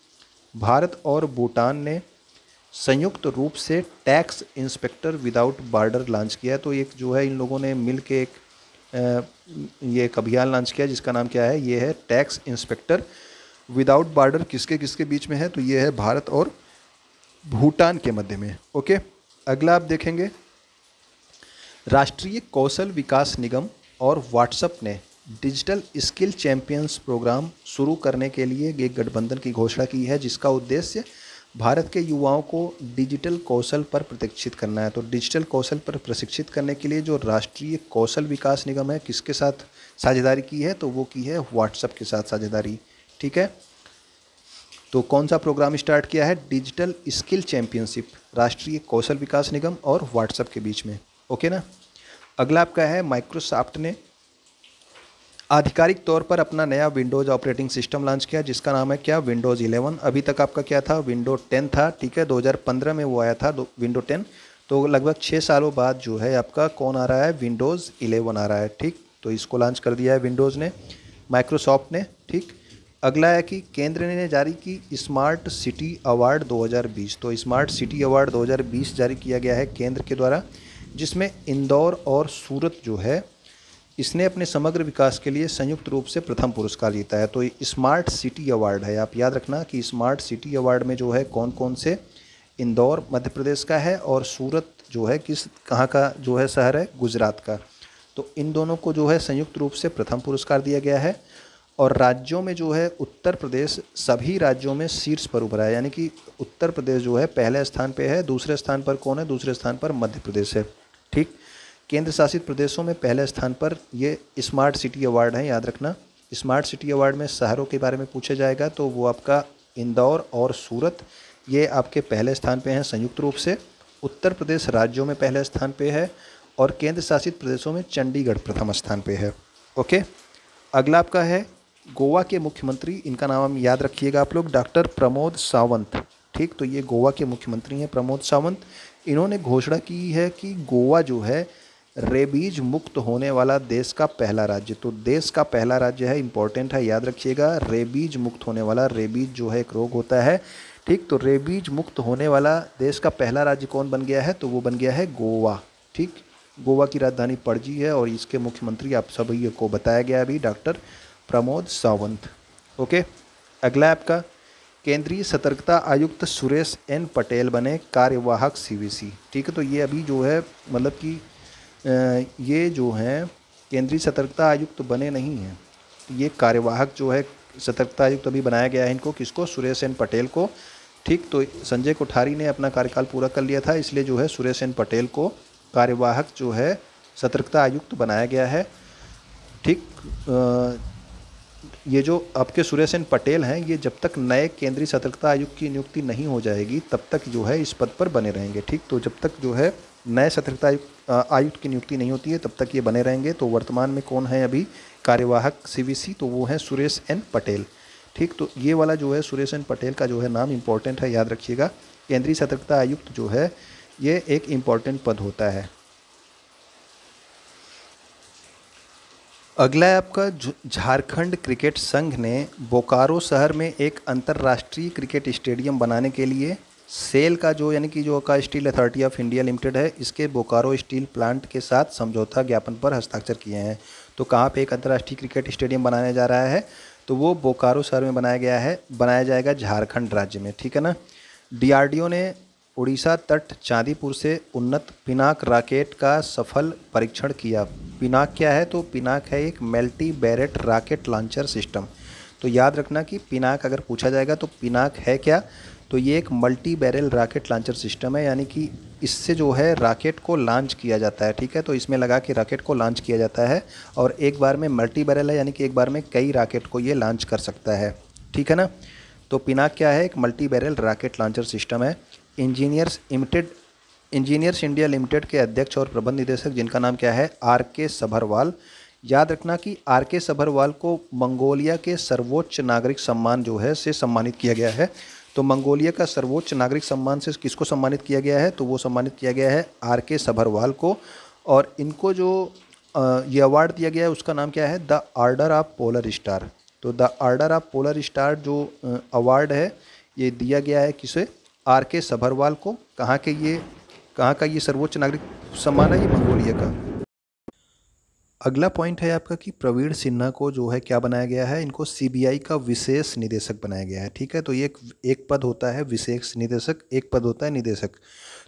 भारत और भूटान ने संयुक्त रूप से tax inspector without border launch किया तो एक जो है इन लोगों ने मिल के एक ये एक अभियान लॉन्च किया जिसका नाम क्या है ये है टैक्स इंस्पेक्टर विदाउट बॉर्डर किसके किसके बीच में है तो ये है भारत और भूटान के मध्य में ओके अगला आप देखेंगे राष्ट्रीय कौशल विकास निगम और व्हाट्सएप ने डिजिटल स्किल चैंपियंस प्रोग्राम शुरू करने के लिए एक गठबंधन की घोषणा की है जिसका उद्देश्य भारत के युवाओं को डिजिटल कौशल पर प्रशिक्षित करना है तो डिजिटल कौशल पर प्रशिक्षित करने के लिए जो राष्ट्रीय कौशल विकास निगम है किसके साथ साझेदारी की है तो वो की है व्हाट्सएप के साथ साझेदारी ठीक है तो कौन सा प्रोग्राम स्टार्ट किया है डिजिटल स्किल चैंपियनशिप राष्ट्रीय कौशल विकास निगम और व्हाट्सएप के बीच में ओके ना अगला आपका है माइक्रोसॉफ्ट ने आधिकारिक तौर पर अपना नया विंडोज़ ऑपरेटिंग सिस्टम लॉन्च किया जिसका नाम है क्या विंडोज़ 11 अभी तक आपका क्या था विंडो 10 था ठीक है 2015 में वो आया था विंडो 10 तो लगभग छः सालों बाद जो है आपका कौन आ रहा है विंडोज़ 11 आ रहा है ठीक तो इसको लॉन्च कर दिया है विंडोज़ ने माइक्रोसॉफ्ट ने ठीक अगला है कि केंद्र ने जारी की स्मार्ट सिटी अवार्ड दो तो स्मार्ट सिटी अवार्ड दो जारी किया गया है केंद्र के द्वारा जिसमें इंदौर और सूरत जो है इसने अपने समग्र विकास के लिए संयुक्त रूप से प्रथम पुरस्कार जीता है तो स्मार्ट सिटी अवार्ड है आप याद रखना कि स्मार्ट सिटी अवार्ड में जो है कौन कौन से इंदौर मध्य प्रदेश का है और सूरत जो है किस कहाँ का जो है शहर है गुजरात का तो इन दोनों को जो है संयुक्त रूप से प्रथम पुरस्कार दिया गया है और राज्यों में जो है उत्तर प्रदेश सभी राज्यों में शीर्ष पर उभरा है यानी कि उत्तर प्रदेश जो है पहले स्थान पर है दूसरे स्थान पर कौन है दूसरे स्थान पर मध्य प्रदेश है ठीक केंद्र शासित प्रदेशों में पहले स्थान पर ये स्मार्ट सिटी अवार्ड है याद रखना स्मार्ट सिटी अवार्ड में शहरों के बारे में पूछा जाएगा तो वो आपका इंदौर और सूरत ये आपके पहले स्थान पे हैं संयुक्त रूप से उत्तर प्रदेश राज्यों में पहले स्थान पे है और केंद्र शासित प्रदेशों में चंडीगढ़ प्रथम स्थान पे है ओके अगला आपका है गोवा के मुख्यमंत्री इनका नाम हम याद रखिएगा आप लोग डॉक्टर प्रमोद सावंत ठीक तो ये गोवा के मुख्यमंत्री हैं प्रमोद सावंत इन्होंने घोषणा की है कि गोवा जो है रेबीज मुक्त होने वाला देश का पहला राज्य तो देश का पहला राज्य है इंपॉर्टेंट है याद रखिएगा रेबीज मुक्त होने वाला रेबीज जो है एक रोग होता है ठीक तो रेबीज मुक्त होने वाला देश का पहला राज्य कौन बन गया है तो वो बन गया है गोवा ठीक गोवा की राजधानी पड़जी है और इसके मुख्यमंत्री आप सभी को बताया गया अभी डॉक्टर प्रमोद सावंत ओके अगला आपका केंद्रीय सतर्कता आयुक्त सुरेश एन पटेल बने कार्यवाहक सीवीसी ठीक है तो ये अभी जो है मतलब कि ये जो हैं केंद्रीय सतर्कता आयुक्त तो बने नहीं हैं ये कार्यवाहक जो है सतर्कता आयुक्त तो अभी बनाया गया है इनको किसको सुरेश एन पटेल को ठीक तो संजय कोठारी ने अपना कार्यकाल पूरा कर लिया था इसलिए जो है सुरेश एन पटेल को कार्यवाहक जो है सतर्कता आयुक्त तो बनाया गया है ठीक ये जो आपके सुरेश एन पटेल हैं ये जब तक नए केंद्रीय सतर्कता आयुक्त की नियुक्ति नहीं हो जाएगी तब तक जो है इस पद पर बने रहेंगे ठीक तो जब तक जो है नए सतर्कता आयुक्त की नियुक्ति नहीं होती है तब तक ये बने रहेंगे तो वर्तमान में कौन है अभी कार्यवाहक सीवीसी तो वो हैं सुरेश एन पटेल ठीक तो ये वाला जो है सुरेश एन पटेल का जो है नाम इम्पॉर्टेंट है याद रखिएगा केंद्रीय सतर्कता आयुक्त जो है ये एक इम्पॉर्टेंट पद होता है अगला है आपका झारखंड क्रिकेट संघ ने बोकारो शहर में एक अंतर्राष्ट्रीय क्रिकेट स्टेडियम बनाने के लिए सेल का जो यानी कि जो का steel authority of India limited है इसके बोकारो स्टील प्लांट के साथ समझौता ज्ञापन पर हस्ताक्षर किए हैं तो कहाँ पे एक अंतर्राष्ट्रीय क्रिकेट स्टेडियम बनाया जा रहा है तो वो बोकारो शहर में बनाया गया है बनाया जाएगा झारखंड राज्य में ठीक है ना डी ने उड़ीसा तट चांदीपुर से उन्नत पिनाक राकेट का सफल परीक्षण किया पिनाक क्या है तो पिनाक है एक multi barrel rocket launcher system तो याद रखना कि पिनाक अगर पूछा जाएगा तो पिनाक है क्या तो ये एक multi barrel rocket launcher system है यानी कि इससे जो है राकेट को लॉन्च किया जाता है ठीक है तो इसमें लगा के राकेट को लॉन्च किया जाता है और एक बार में मल्टी बैरल है यानी कि एक बार में कई राकेट को ये लॉन्च कर सकता है ठीक है ना तो पिनाक क्या है एक multi barrel rocket launcher system है engineers limited engineers India limited के अध्यक्ष और प्रबंध निदेशक जिनका नाम क्या है आर के सभरवाल याद रखना कि आर के सभरवाल को मंगोलिया के सर्वोच्च नागरिक सम्मान जो है से सम्मानित किया गया है तो मंगोलिया का सर्वोच्च नागरिक सम्मान से किसको सम्मानित किया गया है तो वो सम्मानित किया गया है आर के सभरवाल को और इनको जो ये अवार्ड दिया गया है उसका नाम क्या है the order of polar star तो the order of polar star जो अवार्ड है ये दिया गया है किसे आर के सभरवाल को कहाँ के ये कहाँ का ये सर्वोच्च नागरिक सम्मान है ये मंगोलिया का अगला पॉइंट है आपका कि प्रवीण सिन्हा को जो है क्या बनाया गया है इनको सीबीआई का विशेष निदेशक बनाया गया है ठीक है तो ये एक, एक पद होता है विशेष निदेशक एक पद होता है निदेशक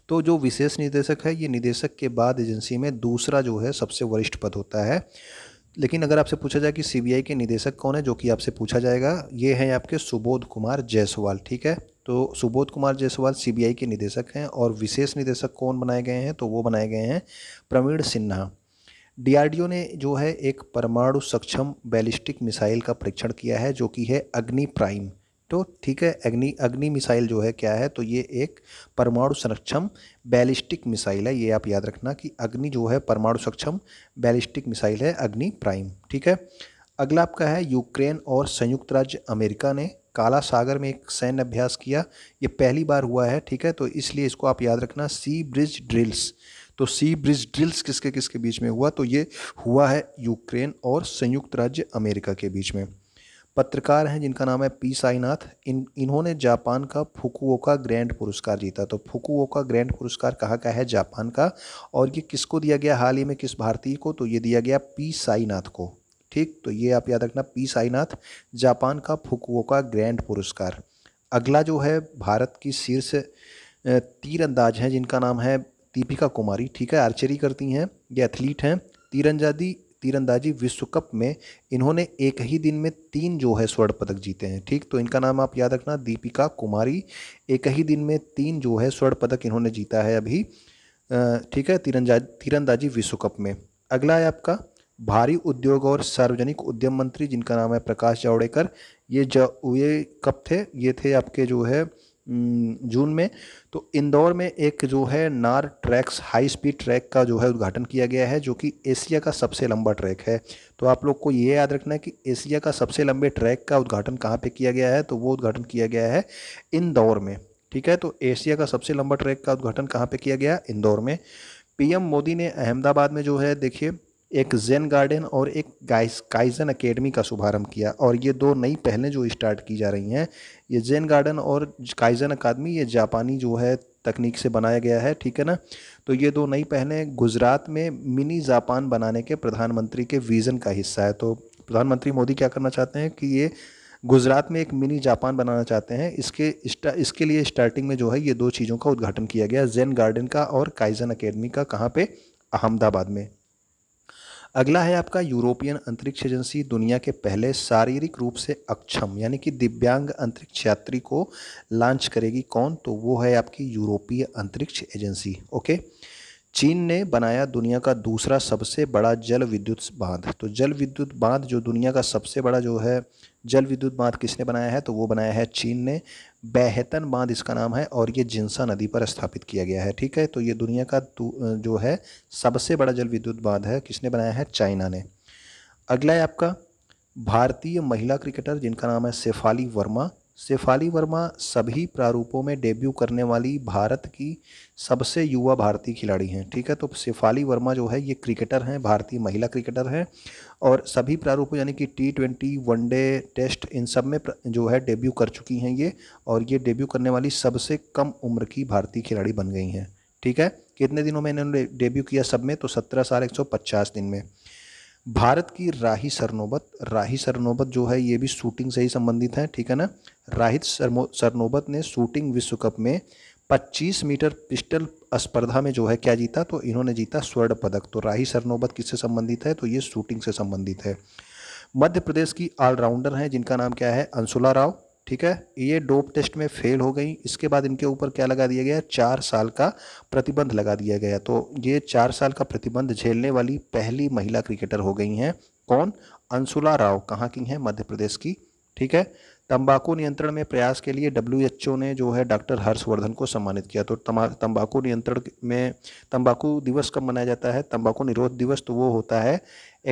तो जो विशेष निदेशक है ये निदेशक के बाद एजेंसी में दूसरा जो है सबसे वरिष्ठ पद होता है लेकिन अगर आपसे पूछा जाए कि सी के निदेशक कौन है जो कि आपसे पूछा जाएगा ये हैं आपके सुबोध कुमार जायसवाल ठीक है तो सुबोध कुमार जायसवाल सी के निदेशक हैं और विशेष निदेशक कौन बनाए गए हैं तो वो बनाए गए हैं प्रवीण सिन्हा डीआरडीओ ने जो है एक परमाणु सक्षम बैलिस्टिक मिसाइल का परीक्षण किया है जो कि है अग्नि प्राइम तो ठीक है अग्नि अग्नि मिसाइल जो है क्या है तो ये एक परमाणु सक्षम बैलिस्टिक मिसाइल है ये आप याद रखना कि अग्नि जो है परमाणु सक्षम बैलिस्टिक मिसाइल है अग्नि प्राइम ठीक है अगला आपका है यूक्रेन और संयुक्त राज्य अमेरिका ने काला सागर में एक सैन्य अभ्यास किया ये पहली बार हुआ है ठीक है तो इसलिए इसको आप याद रखना सी ब्रिज ड्रिल्स तो सी ब्रिज ड्रिल्स किसके किसके बीच में हुआ तो ये हुआ है यूक्रेन और संयुक्त राज्य अमेरिका के बीच में पत्रकार हैं जिनका नाम है पी साईनाथ इन इन्होंने जापान का फुकुओका ग्रैंड पुरस्कार जीता तो फुकुओका ग्रैंड पुरस्कार कहाँ का है जापान का और ये किसको दिया गया हाल ही में किस भारतीय को तो ये दिया गया पी साईनाथ को ठीक तो ये आप याद रखना पी साईनाथ जापान का फुकुओका ग्रैंड पुरस्कार अगला जो है भारत की शीर्ष अंदाज हैं जिनका नाम है दीपिका कुमारी ठीक है आर्चरी करती हैं ये एथलीट हैं तीरंदाजी तीरंदाजी विश्व कप में इन्होंने एक ही दिन में तीन जो है स्वर्ण पदक जीते हैं ठीक तो इनका नाम आप याद रखना दीपिका कुमारी एक ही दिन में तीन जो है स्वर्ण पदक इन्होंने जीता है अभी ठीक है तिरंजा तीरंदाजी विश्व कप में अगला है आपका भारी उद्योग और सार्वजनिक उद्यम मंत्री जिनका नाम है प्रकाश जावड़ेकर ये ज ये कब थे ये थे आपके जो है जून में तो इंदौर में एक जो है नार ट्रैक्स हाई स्पीड ट्रैक का जो है उद्घाटन किया गया है जो कि एशिया का सबसे लंबा ट्रैक है तो आप लोग को ये याद रखना है कि एशिया का सबसे लंबे ट्रैक का उद्घाटन कहाँ पे किया गया है तो वो उद्घाटन किया गया है इंदौर में ठीक है तो एशिया का सबसे लंबा ट्रैक का उद्घाटन कहाँ पर किया गया इंदौर में पीएम मोदी ने अहमदाबाद में जो है देखिए एक जेन गार्डन और एक गाइस काइजन अकेडमी का शुभारंभ किया और ये दो नई पहलें जो स्टार्ट की जा रही हैं ये जेन गार्डन और काइजन अकादमी ये जापानी जो है तकनीक से बनाया गया है ठीक है ना तो ये दो नई पहलें गुजरात में मिनी जापान बनाने के प्रधानमंत्री के विज़न का हिस्सा है तो प्रधानमंत्री मोदी क्या करना चाहते हैं कि ये गुजरात में एक मिनी जापान बनाना चाहते हैं इसके इसके लिए स्टार्टिंग में जो है ये दो चीज़ों का उद्घाटन किया गया जेन गार्डन का और काइजन अकेडमी का कहाँ पे अहमदाबाद में अगला है आपका यूरोपियन अंतरिक्ष एजेंसी दुनिया के पहले शारीरिक रूप से अक्षम यानी कि दिव्यांग अंतरिक्ष यात्री को लॉन्च करेगी कौन तो वो है आपकी यूरोपीय अंतरिक्ष एजेंसी ओके चीन ने बनाया दुनिया का दूसरा सबसे बड़ा जल विद्युत बांध तो जल विद्युत बांध जो दुनिया का सबसे बड़ा जो है जल विद्युत बांध किसने बनाया है तो वो बनाया है चीन ने बेहतन बांध इसका नाम है और ये जिंसा नदी पर स्थापित किया गया है ठीक है तो ये दुनिया का जो है सबसे बड़ा जल विद्युत बांध है किसने बनाया है चाइना ने अगला है आपका भारतीय महिला क्रिकेटर जिनका नाम है शेफाली वर्मा शेफाली वर्मा सभी प्रारूपों में डेब्यू करने वाली भारत की सबसे युवा भारतीय खिलाड़ी हैं ठीक है तो शेफाली वर्मा जो है ये क्रिकेटर हैं भारतीय महिला क्रिकेटर हैं और सभी प्रारूपों यानी कि टी ट्वेंटी वनडे टेस्ट इन सब में जो है डेब्यू कर चुकी हैं ये और ये डेब्यू करने वाली सबसे कम उम्र की भारतीय खिलाड़ी बन गई हैं ठीक है कितने दिनों में इन्होंने डेब्यू किया सब में तो सत्रह साल एक सौ पचास दिन में भारत की राही सरनोबत राही सरनोबत जो है ये भी शूटिंग से ही संबंधित है ठीक है ना राहित सरनोबत ने शूटिंग विश्व कप में 25 मीटर पिस्टल स्पर्धा में जो है क्या जीता तो इन्होंने जीता स्वर्ण पदक तो राही सरनोबत किससे संबंधित है तो ये शूटिंग से संबंधित है मध्य प्रदेश की ऑलराउंडर हैं जिनका नाम क्या है अंशुला राव ठीक है ये डोप टेस्ट में फेल हो गई इसके बाद इनके ऊपर क्या लगा दिया गया चार साल का प्रतिबंध लगा दिया गया तो ये चार साल का प्रतिबंध झेलने वाली पहली महिला क्रिकेटर हो गई हैं कौन अंशुला राव कहाँ की हैं मध्य प्रदेश की ठीक है तंबाकू नियंत्रण में प्रयास के लिए डब्ल्यू ने जो है डॉक्टर हर्षवर्धन को सम्मानित किया तो तंबाकू नियंत्रण में तंबाकू दिवस कब मनाया जाता है तंबाकू निरोध दिवस तो वो होता है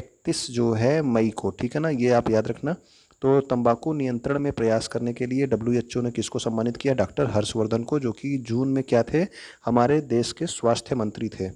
इकतीस जो है मई को ठीक है ना ये आप याद रखना तो तंबाकू नियंत्रण में प्रयास करने के लिए डब्ल्यू ने किसको सम्मानित किया डॉक्टर हर्षवर्धन को जो कि जून में क्या थे हमारे देश के स्वास्थ्य मंत्री थे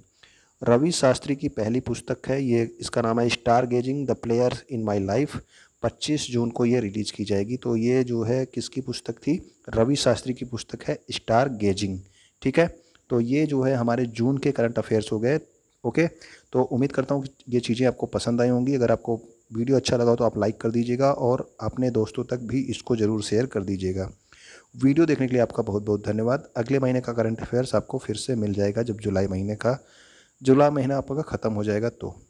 रवि शास्त्री की पहली पुस्तक है ये इसका नाम है star gazing the players in my life 25 June को ये रिलीज़ की जाएगी तो ये जो है किसकी पुस्तक थी रवि शास्त्री की पुस्तक है स्टार गेजिंग ठीक है तो ये जो है हमारे जून के करंट अफेयर्स हो गए ओके तो उम्मीद करता हूँ कि ये चीज़ें आपको पसंद आई होंगी अगर आपको वीडियो अच्छा लगा हो तो आप लाइक कर दीजिएगा और अपने दोस्तों तक भी इसको ज़रूर शेयर कर दीजिएगा वीडियो देखने के लिए आपका बहुत बहुत धन्यवाद अगले महीने का करंट अफेयर्स आपको फिर से मिल जाएगा जब जुलाई महीने का जुलाई महीना आपका ख़त्म हो जाएगा तो